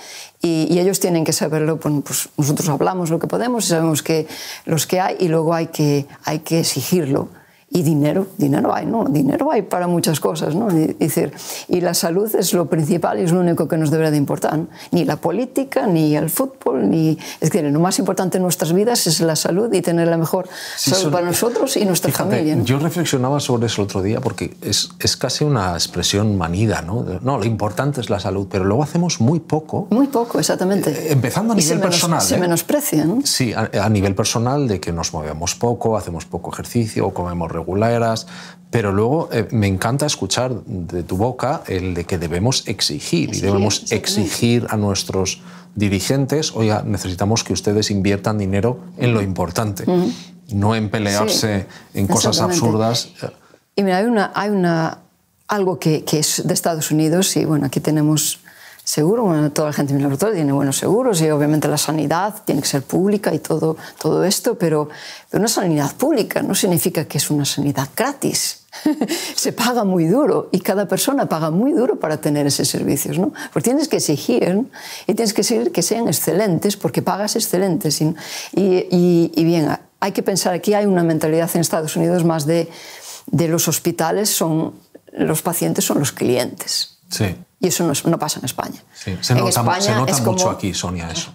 y, ellos tienen que saberlo, pues, nosotros hablamos lo que podemos y sabemos que los que hay y luego hay que, hay que exigirlo y dinero, dinero hay, ¿no? Dinero hay para muchas cosas, ¿no? decir, y la salud es lo principal y es lo único que nos debería de importar. Ni la política, ni el fútbol, ni... Es decir, lo más importante en nuestras vidas es la salud y tener la mejor salud para nosotros y nuestra familia. Yo reflexionaba sobre eso el otro día porque es, es casi una expresión manida, ¿no? No, lo importante es la salud, pero luego hacemos muy poco. Muy poco, exactamente. Eh, empezando a nivel personal. Se ¿eh? menosprecia, ¿no? Sí, a, nivel personal de que nos movemos poco, hacemos poco ejercicio, o comemos regularmente pero luego eh, me encanta escuchar de tu boca el de que debemos exigir, y debemos exigir a nuestros dirigentes, oiga, necesitamos que ustedes inviertan dinero en lo importante, no en pelearse en cosas absurdas. Y mira, hay, una, hay una, algo que es de Estados Unidos y bueno, aquí tenemos seguro. toda la gente en mi laboratorio tiene buenos seguros y obviamente la sanidad tiene que ser pública y todo, todo esto, pero, pero una sanidad pública no significa que es una sanidad gratis. Se paga muy duro y cada persona paga muy duro para tener esos servicios, ¿no? Porque tienes que exigir y tienes que exigir que sean excelentes porque pagas excelentes. Y, bien, hay que pensar, aquí hay una mentalidad en Estados Unidos más de, de los hospitales son, los pacientes son los clientes. Sí. Y eso no, pasa en España. se nota, mucho aquí, Sonia, eso.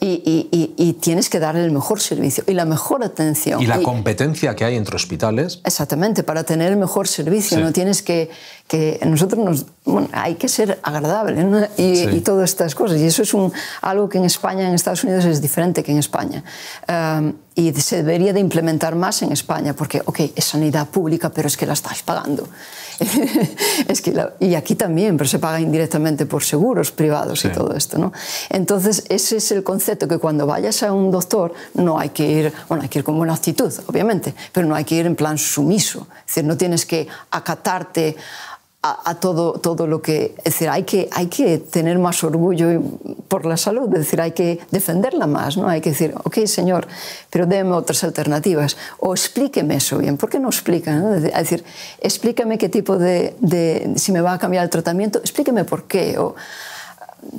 Y, tienes que darle el mejor servicio y la mejor atención. Y la competencia que hay entre hospitales. Exactamente, para tener el mejor servicio. No tienes que que nosotros nos... Bueno, hay que ser agradable y, todas estas cosas. Y eso es un, algo que en España, en Estados Unidos es diferente que en España. y se debería de implementar más en España, porque, ok, es sanidad pública, pero es que la estáis pagando. es que y aquí también, pero se paga indirectamente por seguros privados y todo esto. ¿no? Entonces, ese es el concepto, que cuando vayas a un doctor no hay que ir, bueno, hay que ir con buena actitud, obviamente, pero no hay que ir en plan sumiso. Es decir, no tienes que acatarte a, todo, todo lo que... Es decir, hay que, hay que tener más orgullo por la salud, es decir, hay que defenderla más, ¿no? Hay que decir, ok, señor, pero déme otras alternativas. O explíqueme eso bien, ¿por qué no explica? No? Es decir, explícame qué tipo de, Si me va a cambiar el tratamiento, explíqueme por qué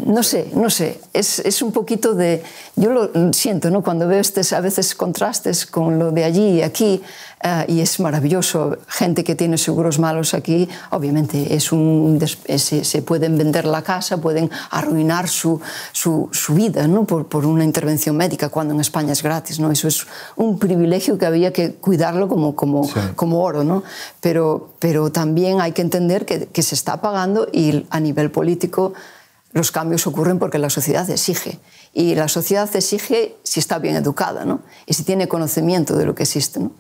no sé, no sé, es, un poquito de, yo lo siento, ¿no? Cuando veo a veces contrastes con lo de allí y aquí, eh, y es maravilloso, gente que tiene seguros malos aquí, obviamente es se pueden vender la casa, pueden arruinar su, vida, ¿no? Por, una intervención médica, cuando en España es gratis, ¿no? Eso es un privilegio que había que cuidarlo como, oro, ¿no? Pero, pero también hay que entender que, que se está pagando y a nivel político los cambios ocurren porque la sociedad exige. Y la sociedad exige si está bien educada ¿no? y si tiene conocimiento de lo que existe. ¿no?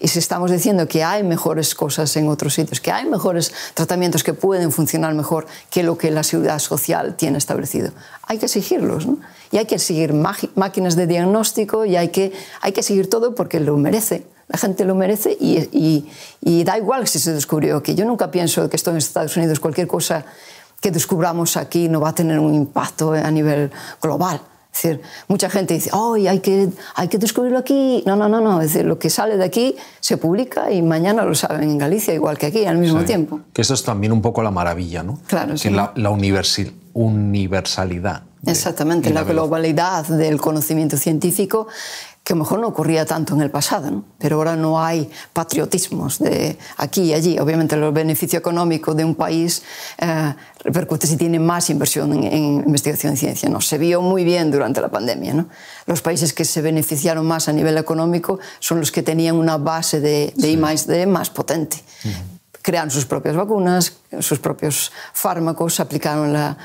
Y si estamos diciendo que hay mejores cosas en otros sitios, que hay mejores tratamientos que pueden funcionar mejor que lo que la seguridad social tiene establecido, hay que exigirlos. ¿no? Y hay que seguir máquinas de diagnóstico y hay que, hay que seguir todo porque lo merece. La gente lo merece y, y da igual si se descubrió que yo nunca pienso que esto en Estados Unidos cualquier cosa que descubramos aquí no va a tener un impacto a nivel global. Es decir, mucha gente dice, ¡ay, hay, que, hay que descubrirlo aquí. No, no, no, no. Es decir, lo que sale de aquí se publica y mañana lo saben en Galicia, igual que aquí, al mismo tiempo. Que eso es también un poco la maravilla, ¿no? Claro, que la, universalidad. Exactamente, la globalidad del conocimiento científico que a lo mejor no ocurría tanto en el pasado, pero ahora no hay patriotismos de aquí y allí. Obviamente el beneficio económico de un país eh, repercute si tiene más inversión en, investigación y ciencia. ¿no? Se vio muy bien durante la pandemia. Los países que se beneficiaron más a nivel económico son los que tenían una base de, de más, potente. Crean sus propias vacunas, sus propios fármacos, aplicaron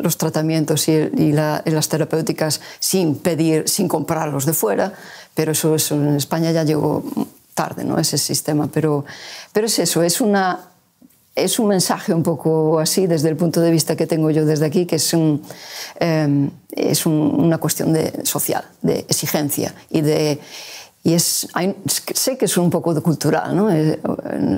los tratamientos y, las terapéuticas sin pedir, sin comprarlos de fuera, pero eso, en España ya llegó tarde, ¿no? Ese sistema, pero, pero es eso, es una es un mensaje un poco así desde el punto de vista que tengo yo desde aquí, que es, un, em, es una cuestión de, social, de exigencia y de, y es, sé que es un poco cultural, ¿no? Eh,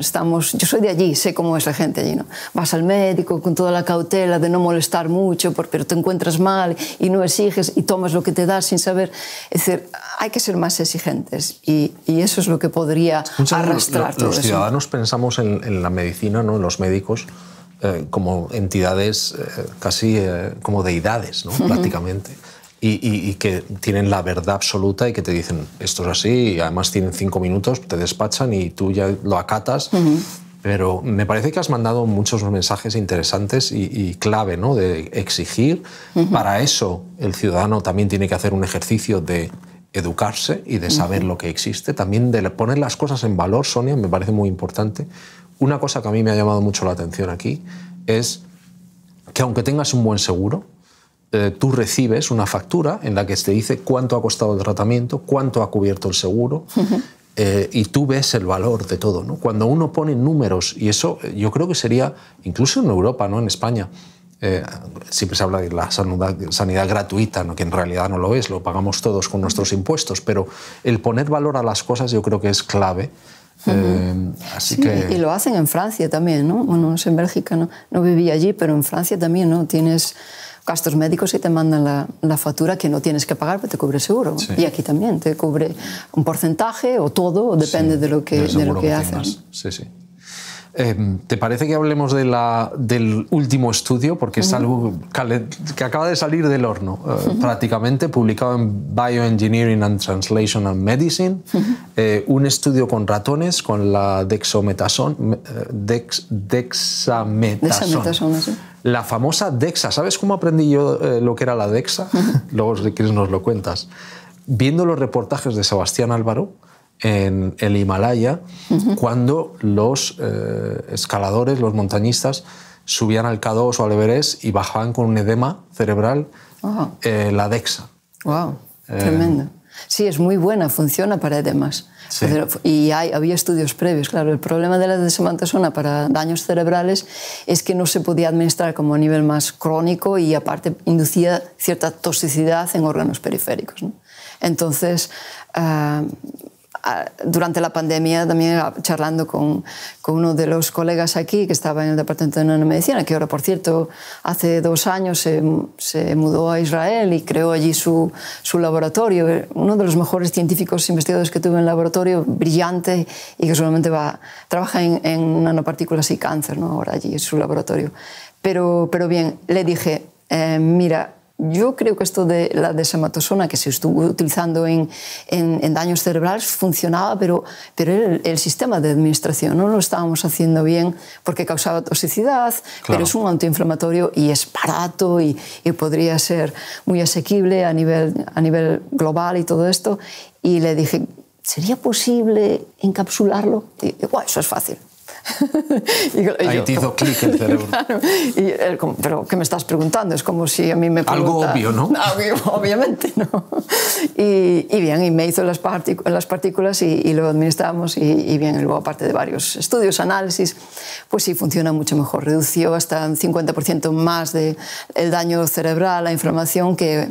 estamos, yo soy de allí, sé cómo es la gente allí, ¿no? Vas al médico con toda la cautela de no molestar mucho, pero te encuentras mal y no exiges y tomas lo que te das sin saber. Es decir, hay que ser más exigentes y, eso es lo que podría arrastrar los, todo los ciudadanos pensamos en, la medicina, ¿no? En los médicos. Eh, como entidades eh, casi como deidades, ¿no? prácticamente y, que tienen la verdad absoluta y que te dicen esto es así, y además tienen cinco minutos, te despachan y tú ya lo acatas. Pero me parece que has mandado muchos mensajes interesantes y, clave, ¿no? De exigir. Para eso el ciudadano también tiene que hacer un ejercicio de educarse y de saber lo que existe. También de poner las cosas en valor, Sonia, me parece muy importante. Una cosa que a mí me ha llamado mucho la atención aquí es que aunque tengas un buen seguro, eh, tú recibes una factura en la que te dice cuánto ha costado el tratamiento, cuánto ha cubierto el seguro. Eh, y tú ves el valor de todo. ¿no? Cuando uno pone números, y eso eh, yo creo que sería, incluso en Europa, no en España, siempre se habla de la sanidad, gratuita, ¿no? que en realidad no lo es, lo pagamos todos con nuestros impuestos, pero el poner valor a las cosas yo creo que es clave. así que... Y lo hacen en Francia también, ¿no? Bueno, en Bélgica no, no viví allí, pero en Francia también, ¿no? Tienes gastos médicos y te mandan la, factura que no tienes que pagar, pero te cubre seguro. Y aquí también te cubre un porcentaje o todo, depende de lo que, lo que, haces. Sí, sí. Em, ¿Te parece que hablemos de la, del último estudio? Porque es algo que acaba de salir del horno, eh, prácticamente, publicado en Bioengineering and Translational Medicine, eh, un estudio con ratones con la dexometasona. Eh, dex, dexametasona. ¿sí? La famosa DEXA. ¿Sabes cómo aprendí yo eh, lo que era la DEXA? Luego, si quieres, nos lo cuentas. Viendo los reportajes de Sebastián Álvaro en el Himalaya, cuando los eh, escaladores, los montañistas, subían al K2 o al Everest y bajaban con un edema cerebral eh, la DEXA. ¡Wow! Tremendo Sí, es muy buena, funciona para edemas. Y había estudios previos, claro. El problema de la desamantasona para daños cerebrales es que no se podía administrar como a nivel más crónico y aparte inducía cierta toxicidad en órganos periféricos. Entonces, ah, durante la pandemia también charlando con, con, uno de los colegas aquí que estaba en el Departamento de nanomedicina que ahora, por cierto, hace dos años se, se mudó a Israel y creó allí su, su, laboratorio. Uno de los mejores científicos investigadores que tuve en el laboratorio, brillante y que solamente va, trabaja en, en nanopartículas y cáncer, ¿no? ahora allí es su laboratorio. Pero, pero bien, le dije, eh, mira, yo creo que esto de la desamatosona que se estuvo utilizando en, en, daños cerebrales funcionaba, pero, pero el, sistema de administración no lo estábamos haciendo bien porque causaba toxicidad, pero es un antiinflamatorio y es barato y, podría ser muy asequible a nivel, a nivel global y todo esto. Y le dije, ¿sería posible encapsularlo? Y, dijo, eso es fácil y Ahí te hizo clic el cerebro. pero ¿qué me estás preguntando? Es como si a mí me Algo obvio, ¿no? obviamente no. Y, bien, y me hizo las, las partículas y, lo administramos y, bien, luego aparte de varios estudios, análisis, pues sí, funciona mucho mejor. Redució hasta un 50% más de el daño cerebral, la inflamación que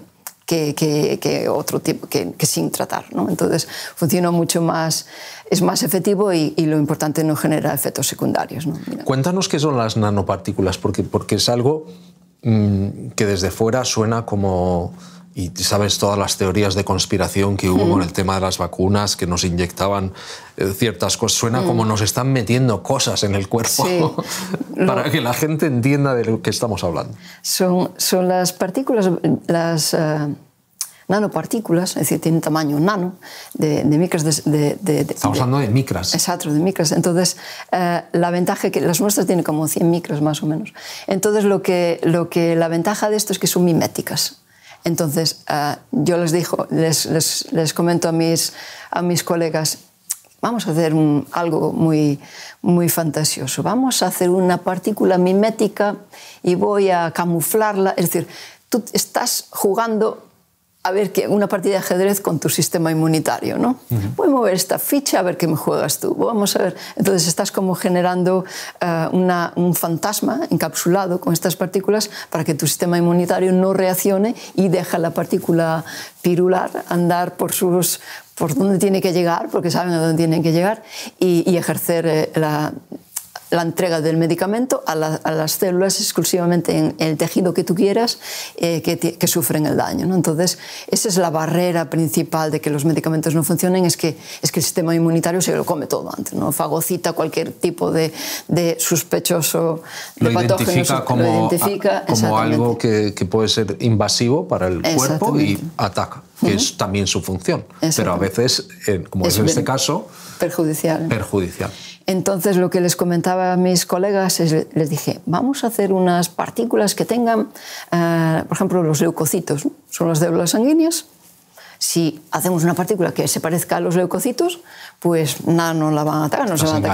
que, otro tipo, que, sin tratar. ¿no? Entonces funciona mucho más, es más efectivo y, lo importante no genera efectos secundarios. Cuéntanos qué son las nanopartículas, porque, porque es algo mm, que desde fuera suena como y sabes todas las teorías de conspiración que hubo con el tema de las vacunas, que nos inyectaban eh, ciertas cosas. Suena como mm. nos están metiendo cosas en el cuerpo para que la gente entienda de lo que estamos hablando. Son, son las partículas, las eh, nanopartículas, es decir, tienen tamaño nano, de, micras. De, de, estamos hablando de micras. Exacto, de micras. Entonces, eh, la ventaja que las muestras tienen como 100 micras más o menos. Entonces, lo que, lo que, la ventaja de esto es que son miméticas. Entonces, ah, yo les, digo, les, comento a mis, colegas, vamos a hacer algo muy, muy fantasioso, vamos a hacer una partícula mimética y voy a camuflarla, es decir, tú estás jugando a ver una partida de ajedrez con tu sistema inmunitario, ¿no? Voy a mover esta ficha a ver qué me juegas tú. Vamos a ver. Entonces estás como generando eh, un fantasma encapsulado con estas partículas para que tu sistema inmunitario no reaccione y deja la partícula pirular andar por sus por dónde tiene que llegar, porque saben a dónde tienen que llegar, y, ejercer eh, la la entrega del medicamento a, las células exclusivamente en, el tejido que tú quieras eh, que, sufren el daño. ¿no? Entonces, esa es la barrera principal de que los medicamentos no funcionen, es que, es que el sistema inmunitario se lo come todo antes, ¿no? fagocita cualquier tipo de, de sospechoso de lo patógeno, identifica como, identifica, como algo que, que, puede ser invasivo para el cuerpo y ataca, que es también su función, pero a veces, como es, es en este caso, perjudicial. perjudicial. Entonces lo que les comentaba a mis colegas es, les dije, vamos a hacer unas partículas que tengan, eh, por ejemplo, los leucocitos, son las células sanguíneas. Si hacemos una partícula que se parezca a los leucocitos, pues nada, no la van a atacar, no se van a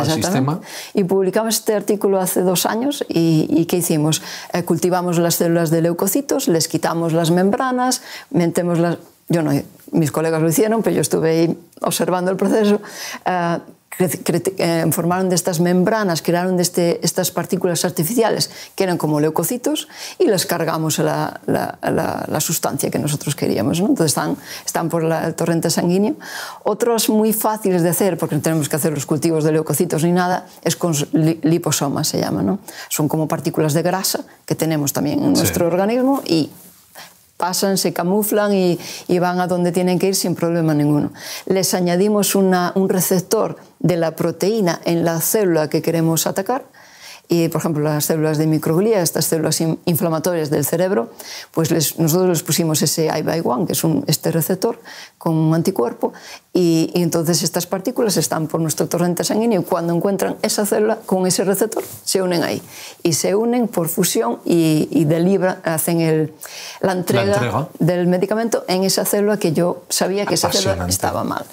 al sistema. Y publicamos este artículo hace dos años y, ¿qué hicimos? Eh, cultivamos las células de leucocitos, les quitamos las membranas, metemos las... Yo no, mis colegas lo hicieron, pero yo estuve ahí observando el proceso. Eh, eh, formaron de estas membranas, crearon de este, estas partículas artificiales que eran como leucocitos y las cargamos a la, sustancia que nosotros queríamos. ¿no? Entonces están, están por la torrente sanguíneo. Otros muy fáciles de hacer, porque no tenemos que hacer los cultivos de leucocitos ni nada, es con liposomas, se llama. ¿no? Son como partículas de grasa que tenemos también en nuestro organismo y pasan, se camuflan y, van a donde tienen que ir sin problema ninguno. Les añadimos un receptor de la proteína en la célula que queremos atacar y, por ejemplo, las células de microglía, estas células inflamatorias del cerebro, pues nosotros les pusimos ese IBI-1, que es este receptor con un anticuerpo, y, entonces estas partículas están por nuestro torrente sanguíneo y cuando encuentran esa célula con ese receptor, se unen ahí. Y se unen por fusión y, hacen la, entrega la entrega del medicamento en esa célula que yo sabía que esa célula estaba mal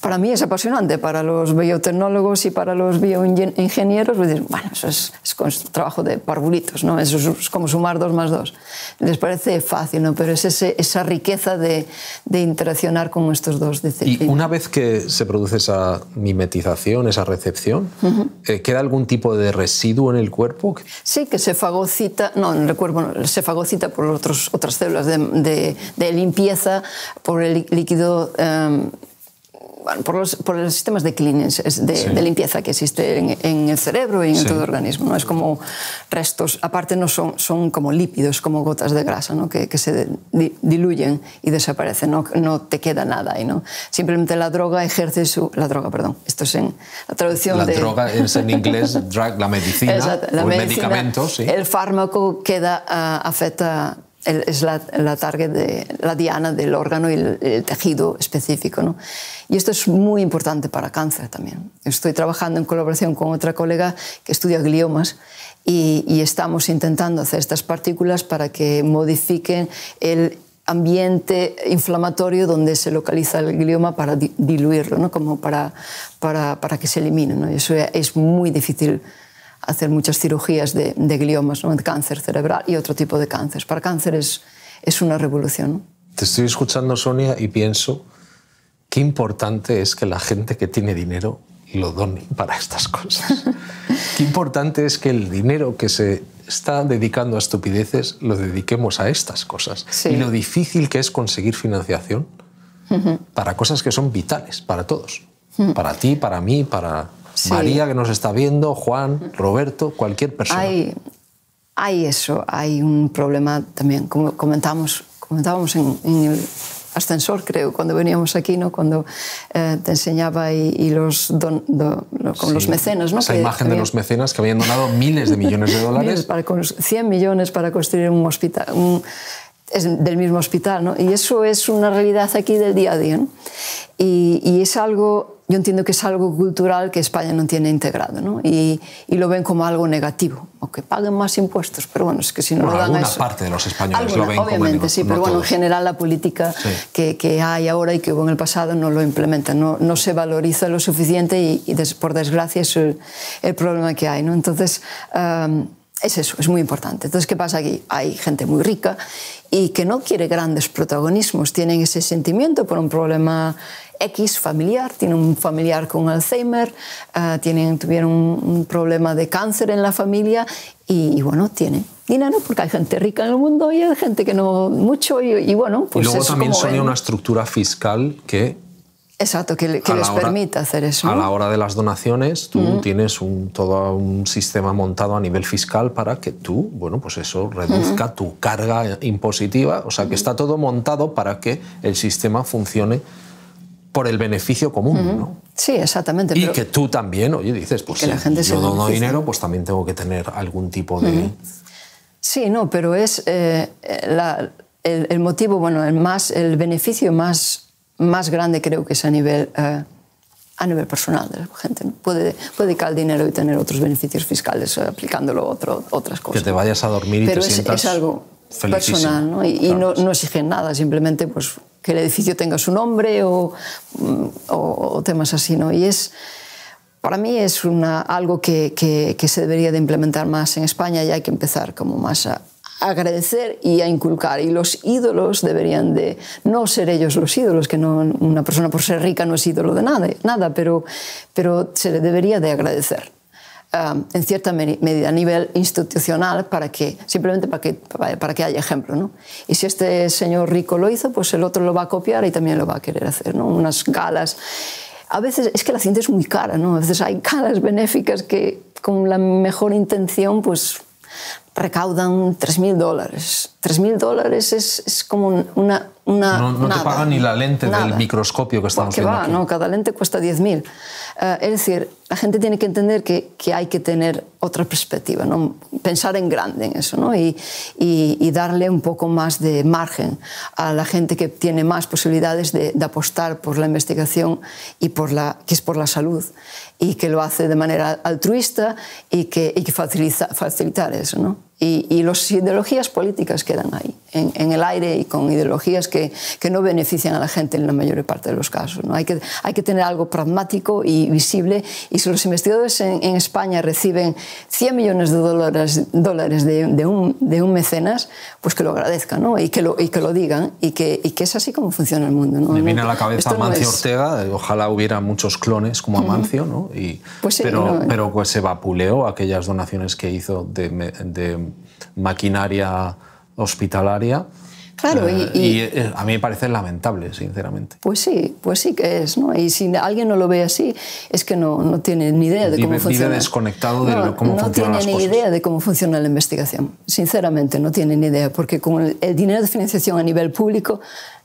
para mí es apasionante, para los biotecnólogos y para los bioingenieros, pues, bueno, eso es, trabajo de parvulitos, ¿no? eso es, como sumar dos más dos. Les parece fácil, ¿no? pero es esa riqueza de, interaccionar con estos dos disciplinas. Y una vez que se produce esa mimetización, esa recepción, eh, ¿queda algún tipo de residuo en el cuerpo? Sí, que se fagocita, no, en el cuerpo se fagocita por otras células de, limpieza, por el líquido... Em, bueno, por, los, sistemas de cleaning de, limpieza que existe en, el cerebro y en todo organismo. ¿no? Es como restos, aparte no son, son como lípidos, como gotas de grasa, ¿no? que, se diluyen y desaparecen, no, no te queda nada ahí. ¿no? Simplemente la droga ejerce su... La droga, perdón, esto es en la traducción la de... La droga es en inglés drug, la medicina, o el medicamento, sí. El fármaco queda, ah, afecta es la, la, target de, la diana del órgano y el, tejido específico. ¿no? Y esto es muy importante para cáncer también. Estoy trabajando en colaboración con otra colega que estudia gliomas y, y estamos intentando hacer estas partículas para que modifiquen el ambiente inflamatorio donde se localiza el glioma para diluirlo, ¿no? como para, para, para que se elimine. ¿no? Eso es muy difícil hacer muchas cirugías de, gliomas, ¿no? de cáncer cerebral y otro tipo de cáncer. Para cáncer es, una revolución. Te estoy escuchando, Sonia, y pienso qué importante es que la gente que tiene dinero lo done para estas cosas. qué importante es que el dinero que se está dedicando a estupideces lo dediquemos a estas cosas. Y lo difícil que es conseguir financiación para cosas que son vitales para todos. Para ti, para mí, para María que nos está viendo, Juan, Roberto, cualquier persona. Hay, eso, hay un problema también, como comentamos, comentábamos en, el ascensor, creo, cuando veníamos aquí, ¿no? cuando eh, te enseñaba y, los con los mecenas. ¿no? Esa imagen de los mecenas que habían donado miles de millones de dólares. para, 100 millones para construir un hospital. del mismo hospital, ¿no? Y eso es una realidad aquí del día a día, y es algo yo entiendo que es algo cultural que España no tiene integrado, ¿no? Y, lo ven como algo negativo, o que paguen más impuestos, pero bueno, es que si no lo dan a eso, parte de los españoles lo ven obviamente, sí, pero bueno, en general la política que, hay ahora y que hubo en el pasado no lo implementa. no, no se valoriza lo suficiente y, por desgracia es el, problema que hay, ¿no? Entonces... es eso, es muy importante. Entonces, ¿qué pasa aquí? Hay gente muy rica y que no quiere grandes protagonismos, tienen ese sentimiento por un problema X familiar, tiene un familiar con Alzheimer, eh, tienen, tuvieron un, problema de cáncer en la familia y, bueno, tiene dinero porque hay gente rica en el mundo y hay gente que no mucho y, bueno, pues... Y luego también son una estructura fiscal que... Exacto, que, que les permite hacer eso. A la hora de las donaciones, tú tienes un, todo un sistema montado a nivel fiscal para que tú, bueno, pues eso reduzca tu carga impositiva. O sea, que está todo montado para que el sistema funcione por el beneficio común, ¿no? Sí, exactamente. Y que tú también, oye, dices, pues si la gente yo dono dinero, pues también tengo que tener algún tipo de... Sí, no, pero es eh, eh, el, motivo, bueno, el, más, el beneficio más, más grande creo que es a nivel... Eh, a nivel personal de la gente. Puede, dedicar el dinero y tener otros beneficios fiscales aplicándolo otro, otras cosas. Que te vayas a dormir y te sientas... Pero es algo personal, ¿no? Y, no, no exigen nada, simplemente pues que el edificio tenga su nombre mm, o, temas así, ¿no? Y es, para mí es algo que, se debería de implementar más en España y hay que empezar como más a agradecer y a inculcar. Y los ídolos deberían de no ser ellos los ídolos, que no, una persona por ser rica no es ídolo de nada, nada pero, pero se le debería de agradecer. Um, en cierta medida a nivel institucional para que, simplemente para que, para que haya ejemplo. ¿no? Y si este señor rico lo hizo, pues el otro lo va a copiar y también lo va a querer hacer. ¿no? Unas galas. A veces es que la ciencia es muy cara, ¿no? A veces hay galas benéficas que con la mejor intención pues recaudan 3.000 dólares 3.000 dólares es, como una... no, te pagan ni la lente del microscopio que estamos viendo va, cada lente cuesta 10.000. Eh, es decir, la gente tiene que entender que, hay que tener otra perspectiva, ¿no? pensar en grande en eso ¿no? Y, darle un poco más de margen a la gente que tiene más posibilidades de, apostar por la investigación y por la, que es por la salud y que lo hace de manera altruista y que, y que facilita, facilitar eso. ¿no? y, las ideologías políticas quedan ahí en, el aire y con ideologías que, que, no benefician a la gente en la mayor parte de los casos. ¿no? Hay, que, hay que tener algo pragmático y visible y si los investigadores en, España reciben 100 millones de dólares, dólares de, un, de un mecenas, pues que lo agradezcan ¿no? y, que lo, y que lo digan y que, y que es así como funciona el mundo. ¿no? Me viene a la cabeza Amancio Ortega, ojalá hubiera muchos clones como Amancio, ¿no? y, pues pero, pero pues se vapuleó aquellas donaciones que hizo de, de maquinaria hospitalaria. Claro, y, eh, eh, a mí me parece lamentable, sinceramente. Pues sí, pues sí que es, ¿no? Y si alguien no lo ve así, es que no, tiene ni idea de cómo funciona. Vive desconectado de cómo funcionan No tiene ni idea de cómo funciona la investigación, sinceramente, no tiene ni idea, porque con el dinero de financiación a nivel público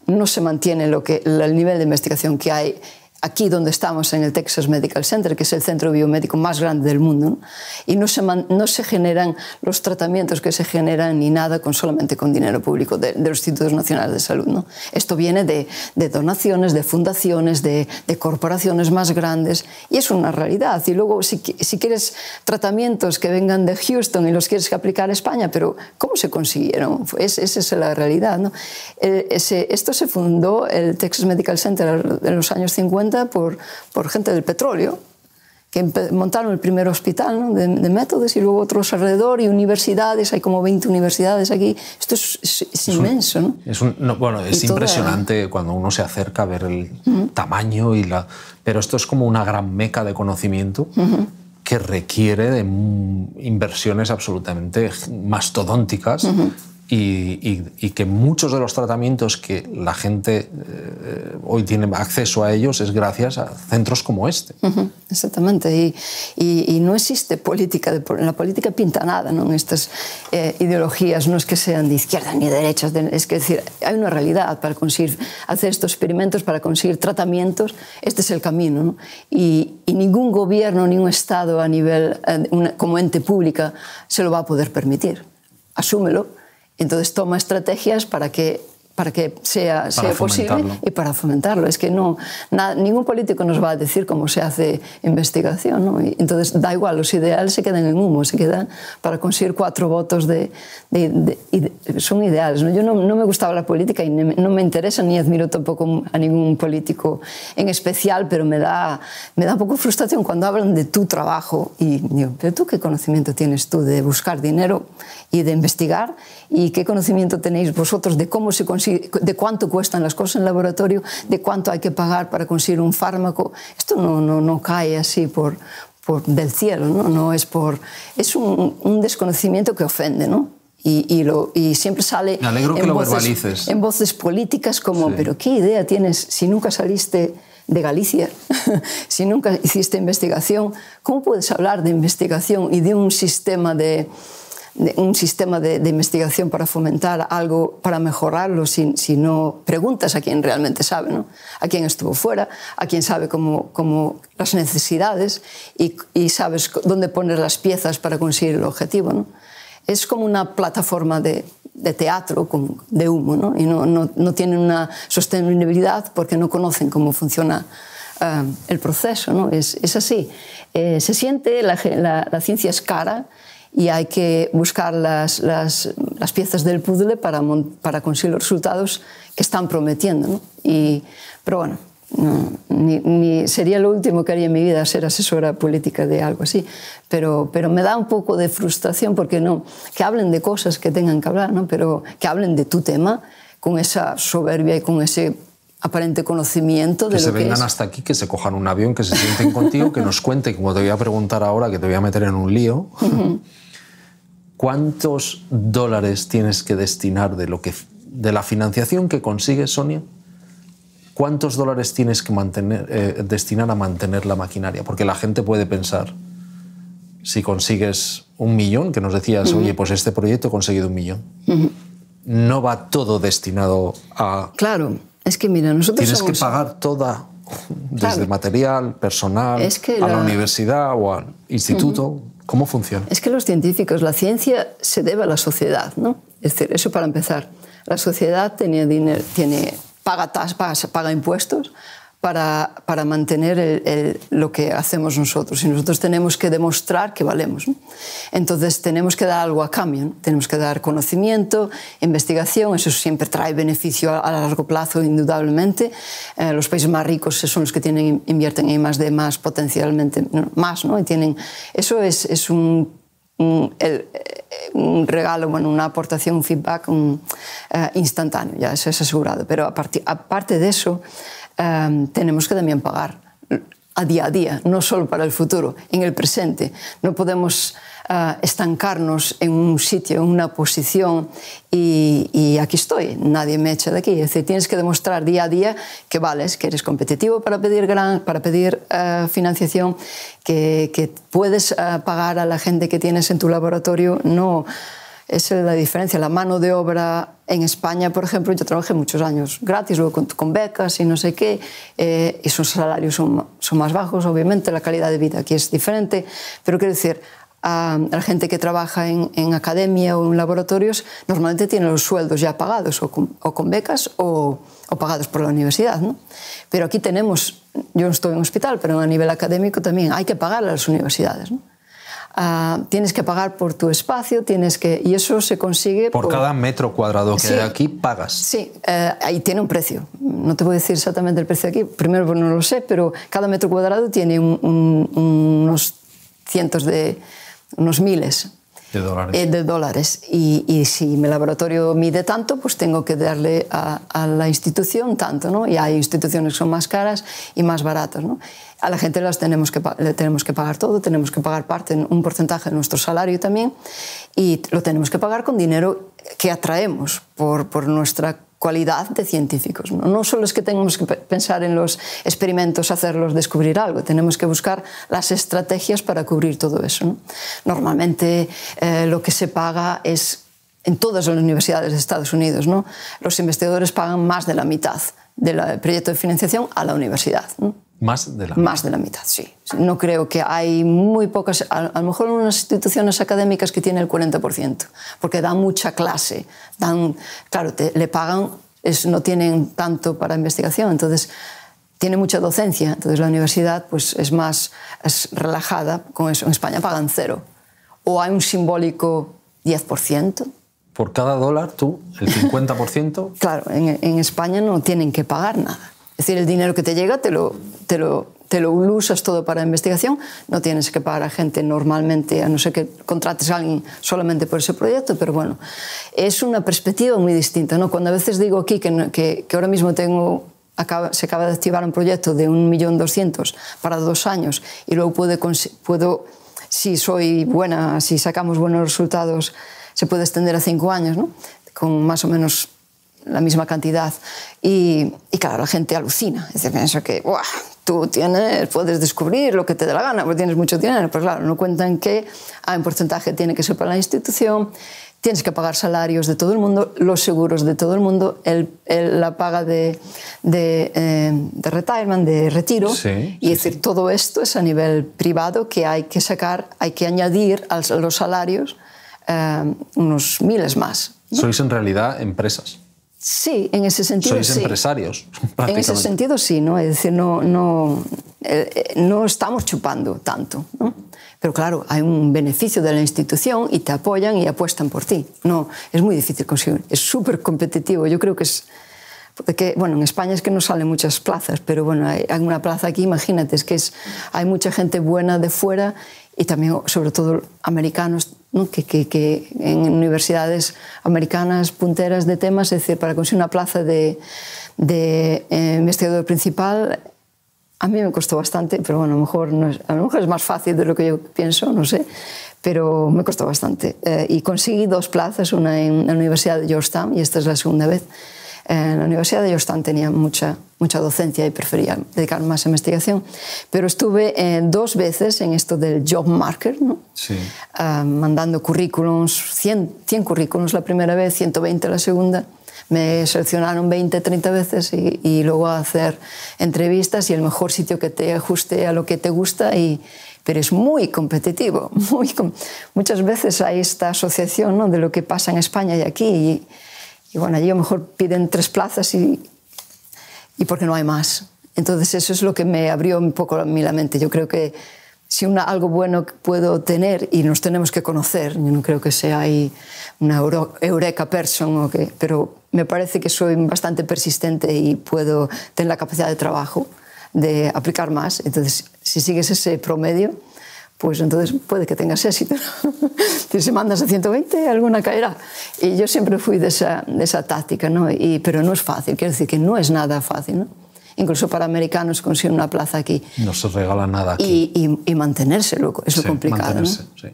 no se mantiene lo que, el nivel de investigación que hay aquí donde estamos, en el Texas Medical Center, que es el centro biomédico más grande del mundo, ¿no? y no se, no se generan los tratamientos que se generan ni nada con, solamente con dinero público de, los Institutos Nacionales de Salud. ¿no? Esto viene de, donaciones, de fundaciones, de, corporaciones más grandes, y es una realidad. Y luego, si, si quieres tratamientos que vengan de Houston y los quieres aplicar a España, pero ¿cómo se consiguieron? esa es la realidad. ¿no? Eh, esto se fundó, el Texas Medical Center, en los años 50, por, por gente del petróleo, que montaron el primer hospital de, métodos y luego otros alrededor y universidades, hay como 20 universidades aquí. Esto es, inmenso. Es bueno, es impresionante cuando uno se acerca a ver el tamaño y la... Pero esto es como una gran meca de conocimiento que requiere de inversiones absolutamente mastodónticas y, que muchos de los tratamientos que la gente eh, hoy tiene acceso a ellos es gracias a centros como este. exactamente, y, no existe política, la política pinta nada ¿no? en estas eh, ideologías, no es que sean de izquierda ni de derecha, es que decir, hay una realidad para conseguir hacer estos experimentos, para conseguir tratamientos, este es el camino, y, ningún gobierno, ningún Estado a nivel, eh, como ente pública, se lo va a poder permitir. Asúmelo entonces toma estrategias para que para que sea, sea posible y para fomentarlo. Es que no, ningún político nos va a decir cómo se hace investigación. ¿no? Y entonces, da igual, los ideales se quedan en humo, se quedan para conseguir cuatro votos de... son ideales. Yo no, no, me gustaba la política y no me interesa ni admiro tampoco a ningún político en especial, pero me da, me da un poco frustración cuando hablan de tu trabajo y digo, pero tú qué conocimiento tienes tú de buscar dinero y de investigar y qué conocimiento tenéis vosotros de cómo se consigue de cuánto cuestan las cosas en laboratorio, de cuánto hay que pagar para conseguir un fármaco. Esto no, no, no cae así por, por del cielo, ¿no? no es, por, es un, desconocimiento que ofende, ¿no? Y, y, lo, y, siempre sale en, voces, en voces políticas como, pero ¿qué idea tienes si nunca saliste de Galicia, si nunca hiciste investigación? ¿Cómo puedes hablar de investigación y de un sistema de, un sistema de, investigación para fomentar algo, para mejorarlo, si, no preguntas a quien realmente sabe, ¿no? a quien estuvo fuera, a quien sabe cómo, cómo las necesidades y, sabes dónde poner las piezas para conseguir el objetivo. ¿no? Es como una plataforma de, de teatro, de humo, ¿no? y no, no, tienen una sostenibilidad porque no conocen cómo funciona eh, el proceso. Es, es así. Eh, se siente, la ciencia es cara y hay que buscar las, piezas del puzzle para, conseguir los resultados que están prometiendo. Y, pero bueno, ni, sería lo último que haría en mi vida ser asesora política de algo así, pero, pero me da un poco de frustración porque no, que hablen de cosas que tengan que hablar, ¿no? pero que hablen de tu tema con esa soberbia y con ese aparente conocimiento de que se vengan hasta aquí, que se cojan un avión, que se sienten contigo, que nos cuente, como te voy a preguntar ahora, que te voy a meter en un lío. ¿Cuántos dólares tienes que destinar de, lo que, de la financiación que consigues, Sonia? ¿Cuántos dólares tienes que eh, destinar a mantener la maquinaria? Porque la gente puede pensar, si consigues un millón, que nos decías, oye, pues este proyecto ha conseguido un millón, no va todo destinado a... Claro, es que mira, nosotros... Tienes que pagar toda desde material, personal, a la... universidad o al instituto. ¿Cómo funciona? Es que los científicos, la ciencia se debe a la sociedad, ¿no? Es decir, eso para empezar. La sociedad tiene dinero, tiene, paga, tas, paga impuestos, para, para mantener lo que hacemos nosotros. Y nosotros tenemos que demostrar que valemos. Entonces tenemos que dar algo a cambio. Tenemos que dar conocimiento, investigación. Eso siempre trae beneficio a, largo plazo, indudablemente. Eh, los países más ricos son los que tienen, invierten en más de más potencialmente más. ¿no? Y tienen, eso es, es un regalo, bueno, una aportación, un feedback eh, instantáneo, ya eso es asegurado. Pero aparte, aparte de eso, Em, tenemos que también pagar a día a día, no solo para el futuro, en el presente. No podemos eh, estancarnos en un sitio, en una posición y, aquí estoy, nadie me echa de aquí. decir, tienes que demostrar día a día que vales, que eres competitivo para pedir, gran, para pedir eh, financiación, que, que puedes eh, pagar a la gente que tienes en tu laboratorio. No, esa es la diferencia. La mano de obra en España, por ejemplo, yo trabajé muchos años gratis, luego con, becas y no sé qué. Eh, y sus salarios son, son, más bajos, obviamente, la calidad de vida aquí es diferente, pero quiero decir, a, la gente que trabaja en, academia o en laboratorios normalmente tiene los sueldos ya pagados o con, becas o, pagados por la universidad. ¿no? Pero aquí tenemos, yo no estoy en hospital, pero a nivel académico también hay que pagar a las universidades. ¿no? Ah, tienes que pagar por tu espacio, tienes que y eso se consigue por, cada metro cuadrado que hay aquí pagas. Sí, eh, ahí tiene un precio. No te puedo decir exactamente el precio aquí, primero no lo sé, pero cada metro cuadrado tiene unos cientos de unos miles de dólares. Eh, de dólares. Y, si mi laboratorio mide tanto, pues tengo que darle a, la institución tanto, ¿no? Y hay instituciones que son más caras y más baratas, ¿no? A la gente las tenemos que, le tenemos que pagar todo, tenemos que pagar parte, un porcentaje de nuestro salario también, y lo tenemos que pagar con dinero que atraemos por, por nuestra cualidad de científicos. ¿no? solo es que tenemos que pensar en los experimentos, hacerlos, descubrir algo, tenemos que buscar las estrategias para cubrir todo eso. Normalmente eh, lo que se paga es en todas las universidades de Estados Unidos, ¿no? los investigadores pagan más de la mitad del eh, proyecto de financiación a la universidad. Más de la mitad. Más de la mitad, sí. No creo que hay muy pocas, a, lo mejor unas instituciones académicas que tienen el 40%, porque dan mucha clase, dan, claro, le pagan, es, no tienen tanto para investigación, entonces tiene mucha docencia, entonces la universidad pues, es más es relajada con eso. En España pagan cero, o hay un simbólico 10%. Por cada dólar tú, el 50%. claro, en España no tienen que pagar nada. Es decir, el dinero que te llega te lo, te lo, te lo usas todo para investigación, no tienes que pagar a gente normalmente, a no ser que contrates a alguien solamente por ese proyecto, pero bueno, es una perspectiva muy distinta. ¿no? Cuando a veces digo aquí que, que, ahora mismo tengo Acaba, se acaba de activar un proyecto de 1.200.000 para dos años y luego puede, puedo, si soy buena, si sacamos buenos resultados, se puede extender a cinco años, ¿no? con más o menos la misma cantidad. Y, claro, la gente alucina. Es piensa que Buah, tú tienes, puedes descubrir lo que te dé la gana, porque tienes mucho dinero. Pues claro, no cuentan que hay un porcentaje tiene que ser para la institución, tienes que pagar salarios de todo el mundo, los seguros de todo el mundo, la paga de, de, eh, retirement, de retiro. y es decir, todo esto es a nivel privado que hay que sacar, hay que añadir a los salarios eh, unos miles más. Sois en realidad empresas. Sí, en ese sentido Sois empresarios. En ese sentido sí, ¿no? Es decir, no, no, eh, eh, no estamos chupando tanto, ¿no? Pero claro, hay un beneficio de la institución y te apoyan y apuestan por ti. No, es muy difícil conseguir. Es súper competitivo. Yo creo que es... Porque, bueno, en España es que no salen muchas plazas, pero bueno, hay, alguna una plaza aquí, imagínate, es que es, hay mucha gente buena de fuera y también, sobre todo, americanos que, en universidades americanas punteras de temas, es decir, para conseguir una plaza de, eh, investigador principal, a mí me costó bastante, pero bueno, a lo, mejor no es, a lo mejor es más fácil de lo que yo pienso, no sé, pero me costó bastante. Eh, y conseguí dos plazas, una en la Universidad de Georgetown, y esta es la segunda vez. Eh, en la Universidad de Georgetown tenía mucha mucha docencia y prefería dedicarme más a investigación. Pero estuve eh, dos veces en esto del job market, ah, mandando currículums, 100, currículums la primera vez, 120 la segunda me seleccionaron 20, 30 veces y, y, luego hacer entrevistas y el mejor sitio que te ajuste a lo que te gusta. Y, pero es muy competitivo. Muy muchas veces hay esta asociación de lo que pasa en España y aquí. Y, y bueno, allí a lo mejor piden tres plazas y y porque no hay más. Entonces eso es lo que me abrió un poco a la mente. Yo creo que si algo bueno puedo tener y nos tenemos que conocer, yo no creo que sea ahí una eureka person, o qué. pero me parece que soy bastante persistente y puedo tener la capacidad de trabajo de aplicar más. Entonces, si sigues ese promedio, pues entonces puede que tengas éxito. si se mandas a 120, alguna caerá. Y yo siempre fui de esa, de esa táctica, ¿no? Y, pero no es fácil, quiero decir que no es nada fácil, ¿no? Incluso para americanos conseguir una plaza aquí. No se regala nada aquí. Y, mantenerse, loco, es lo sí, complicado. Mantenerse, sí.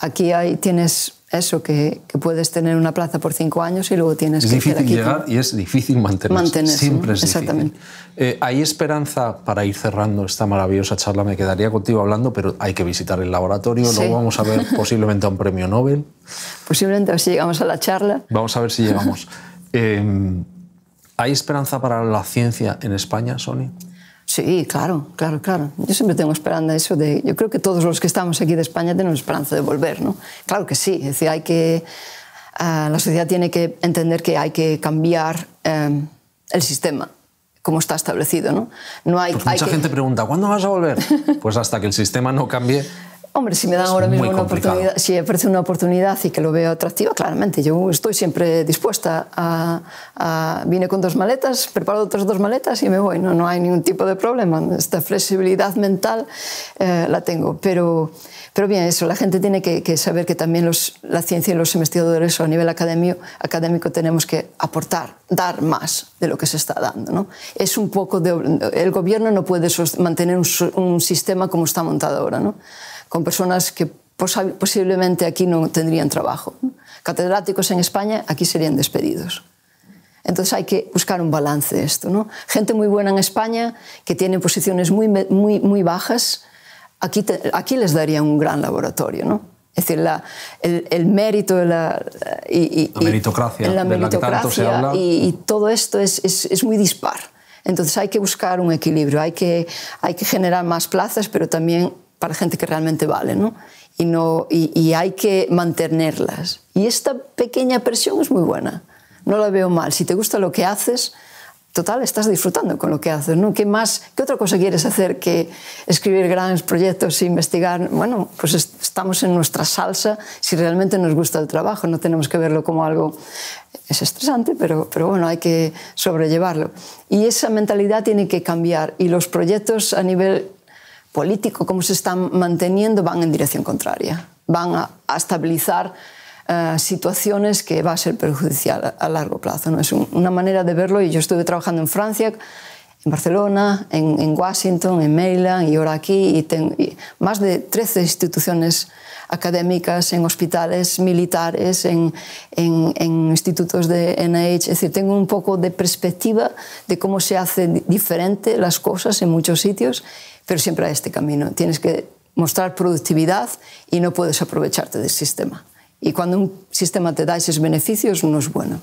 Aquí hay, tienes eso, que, puedes tener una plaza por cinco años y luego tienes es que... Es difícil llegar y es difícil mantenerse. mantenerse Siempre Exactamente. Eh, hay esperanza para ir cerrando esta maravillosa charla. Me quedaría contigo hablando, pero hay que visitar el laboratorio. Luego vamos a ver posiblemente a un premio Nobel. Posiblemente a ver si llegamos a la charla. Vamos a ver si llegamos. Eh, ¿Hay esperanza para la ciencia en España, Sonia? Sí, claro, claro, claro. Yo siempre tengo esperanza eso de... Yo creo que todos los que estamos aquí de España tenemos esperanza de volver, ¿no? Claro que sí, es decir, hay que... Ah, la sociedad tiene que entender que hay que cambiar em, el sistema como está establecido, ¿no? no hay, pues mucha gente pregunta, ¿cuándo vas a volver? Pues hasta que el sistema no cambie, Hombre, si me dan ahora mismo una oportunidad, si aparece una oportunidad y que lo veo atractivo, claramente, yo estoy siempre dispuesta a, vine con dos maletas, preparo otras dos maletas y me voy, no, no hay ningún tipo de problema, esta flexibilidad mental eh, la tengo, pero, pero bien, eso, la gente tiene que, saber que también los, la ciencia y los investigadores a nivel académico, académico tenemos que aportar, dar más de lo que se está dando, ¿no? Es un poco de, el gobierno no puede mantener un, un sistema como está montado ahora, ¿no? con personas que posiblemente aquí no tendrían trabajo. Catedráticos en España aquí serían despedidos. Entonces hay que buscar un balance de esto. ¿no? Gente muy buena en España que tiene posiciones muy, muy, muy bajas, aquí, aquí les daría un gran laboratorio. ¿no? Es decir, el, el, mérito de la, y, meritocracia, todo esto es, muy dispar. Entonces hay que buscar un equilibrio, hay que, hay que generar más plazas, pero también para gente que realmente vale, ¿no? Y, no, y, hay que mantenerlas. Y esta pequeña presión es muy buena. No la veo mal. Si te gusta lo que haces, total, estás disfrutando con lo que haces, ¿no? ¿Qué más, qué otra cosa quieres hacer que escribir grandes proyectos e investigar? Bueno, pues estamos en nuestra salsa si realmente nos gusta el trabajo, no tenemos que verlo como algo, es estresante, pero, pero bueno, hay que sobrellevarlo. Y esa mentalidad tiene que cambiar y los proyectos a nivel político, cómo se están manteniendo, van en dirección contraria. Van a, estabilizar eh, situaciones que va a ser perjudicial a, largo plazo. ¿no? Es una manera de verlo y yo estuve trabajando en Francia en Barcelona, en, Washington, en Maryland y ahora aquí. Y tengo más de 13 instituciones académicas, en hospitales militares, en, institutos de NIH. Es decir, tengo un poco de perspectiva de cómo se hacen diferente las cosas en muchos sitios, pero siempre a este camino. Tienes que mostrar productividad y no puedes aprovecharte del sistema. Y cuando un sistema te da esos beneficios, no es bueno.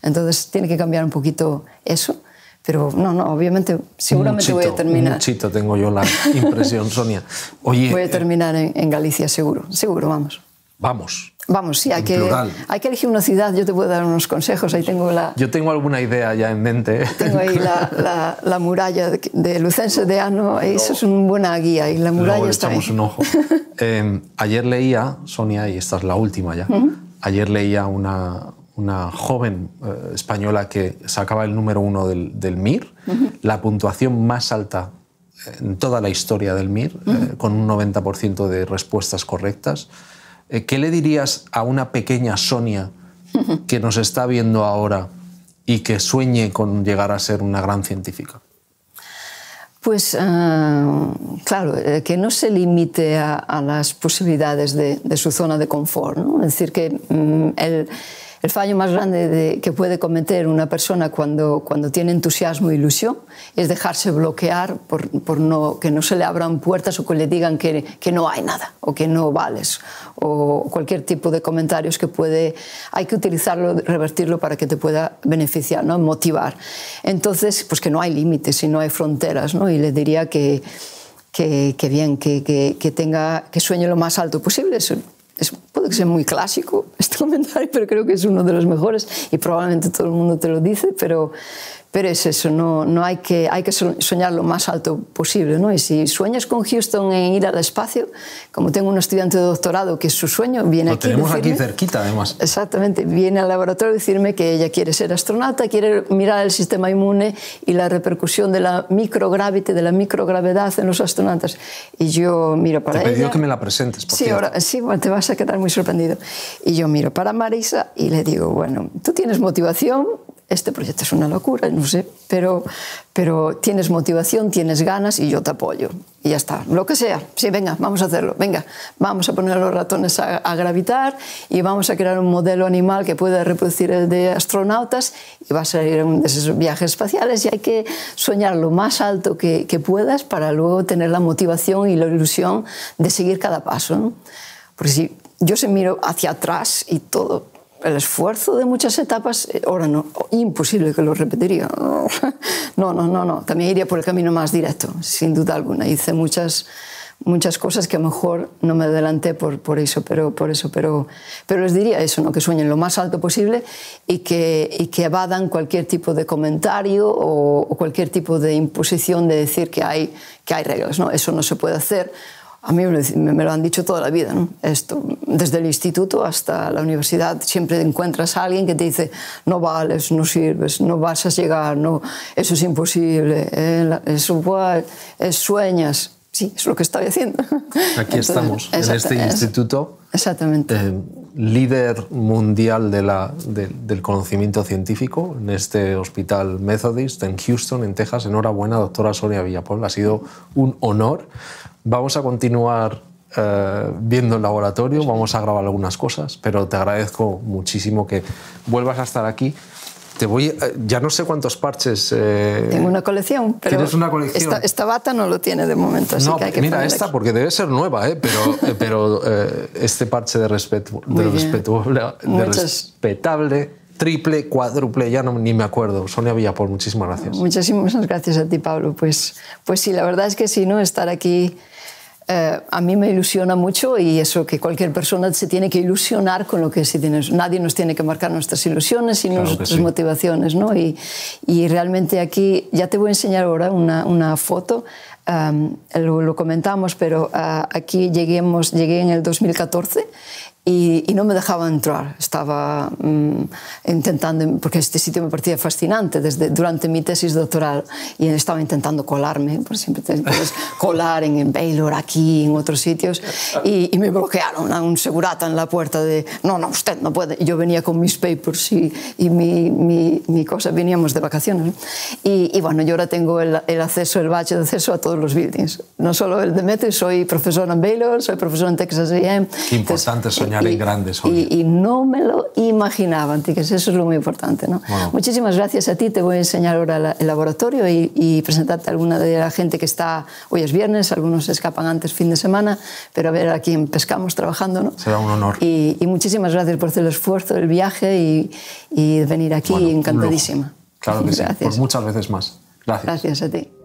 Entonces, tiene que cambiar un poquito eso. Pero no, no, obviamente, seguramente voy a terminar. Muchito tengo yo la impresión, Sonia. Oye, voy a eh, terminar en, Galicia, seguro, seguro, vamos. Vamos. Vamos, sí, hay que, hay que elegir una ciudad. Yo te puedo dar unos consejos. Ahí tengo la. Yo tengo alguna idea ya en mente. Tengo ahí la, la, muralla de, Lucense de Ano. Eso es una buena guía. Y la muralla está echamos un ojo. Em, ayer leía, Sonia, y esta es la última ya. Ayer leía una, una joven eh, española que sacaba el número uno del, MIR, la puntuación más alta eh, en toda la historia del MIR, eh, con un 90% de respuestas correctas. ¿Qué le dirías a una pequeña Sonia que nos está viendo ahora y que sueñe con llegar a ser una gran científica? Pues claro, que no se limite a, las posibilidades de, su zona de confort, es decir, que mm, el el fallo más grande que puede cometer una persona cuando, cuando tiene entusiasmo e ilusión es dejarse bloquear por, no, que no se le abran puertas o que le digan que, no hay nada o que no vales o cualquier tipo de comentarios que puede, hay que utilizarlo, revertirlo para que te pueda beneficiar, ¿no? motivar. Entonces, pues que no hay límites y no hay fronteras ¿no? y le diría que... bien, que, que, tenga, que sueñe lo más alto posible, puede que sea muy clásico este comentario, pero creo que es uno de los mejores y probablemente todo el mundo te lo dice, pero, pero es eso, no, no hay, que, hay que soñar lo más alto posible. ¿no? Y si sueñas con Houston en ir al espacio, como tengo un estudiante de doctorado que es su sueño, viene aquí. Lo tenemos aquí cerquita, además. Exactamente, viene al laboratorio a decirme que ella quiere ser astronauta, quiere mirar el sistema inmune y la repercusión de la microgravity, de la microgravedad en los astronautas. Y yo miro para Te ella. Te que me la presentes, por sí, ahora, sí, te vas a quedar muy sorprendido. Y yo miro para Marisa y le digo, bueno, tú tienes motivación, este proyecto es una locura, no sé, pero, pero tienes motivación, tienes ganas y yo te apoyo. Y ya está, lo que sea. Sí, venga, vamos a hacerlo. Venga, vamos a poner a los ratones a, gravitar y vamos a crear un modelo animal que pueda reproducir el de astronautas y va a salir en de esos viajes espaciales y hay que soñar lo más alto que, puedas para luego tener la motivación y la ilusión de seguir cada paso. ¿no? Porque si yo se miro hacia atrás y todo el esfuerzo de muchas etapas, eh, ahora no, imposible que lo repetiría. No, no, no, no. También iría por el camino más directo, sin duda alguna. Hice muchas, muchas cosas que a lo mejor no me adelanté por, eso, pero, por eso pero, pero les diría eso, ¿no? que sueñen lo más alto posible y que, y que evadan cualquier tipo de comentario o, cualquier tipo de imposición de decir que hay, que hay reglas. ¿no? Eso no se puede hacer a mí me lo han dicho toda la vida, Esto, desde el instituto hasta la universidad siempre encuentras a alguien que te dice no vales, no sirves, no vas a llegar, no, eso es imposible, eh, es eso es sueñas. Sí, es lo que estaba haciendo. Aquí estamos, en este instituto. Exactamente. Eh, líder mundial del conocimiento científico en este hospital Methodist en Houston, en Texas. Enhorabuena, doctora Sonia Villapol. Ha sido un honor Vamos a continuar eh, viendo el laboratorio, vamos a grabar algunas cosas, pero te agradezco muchísimo que vuelvas a estar aquí. Te voy, eh, ya no sé cuántos parches. Eh, Tengo una colección, pero. Tienes una colección. Esta, bata no lo tiene de momento, así que hay que Mira, esta, porque debe ser nueva, eh, pero, eh, pero este parche de, respeto, de, respetable, triple, cuádruple, ya no, ni me acuerdo. Sonia Villapol, muchísimas gracias. Muchísimas gracias a ti, Pablo. Pues, pues sí, la verdad es que sí, ¿no? Estar aquí. Eh, a mí me ilusiona mucho y eso que cualquier persona se tiene que ilusionar con lo que se tiene. Nadie nos tiene que marcar nuestras ilusiones y nuestras motivaciones, ¿no? Y, realmente aquí, ya te voy a enseñar ahora una, foto, em, lo, comentamos, pero eh, aquí lleguemos, llegué en el 2014 y, no me dejaba entrar. Estaba mm, intentando, porque este sitio me parecía fascinante desde, durante mi tesis doctoral y estaba intentando colarme, por siempre pues, colar en, Baylor, aquí, en otros sitios, y, me bloquearon a un segurata en la puerta de, no, no, usted no puede. yo venía con mis papers y, y mi, mi, cosa, veníamos de vacaciones. Y, bueno, yo ahora tengo el, acceso, el bache de acceso a todos los buildings. No solo el de Mete, soy profesora en Baylor, soy profesora en Texas AM. Qué importante soy y, Y, no me lo imaginaba, que eso es lo muy importante. ¿no? Muchísimas gracias a ti, te voy a enseñar ahora el laboratorio y, presentarte a alguna de la gente que está, hoy es viernes, algunos se escapan antes fin de semana, pero a ver a quién pescamos trabajando. ¿no? Será un honor. Y, muchísimas gracias por hacer el esfuerzo, el viaje y, venir aquí, encantadísima. Claro que sí, pues muchas veces más. Gracias. Gracias a ti.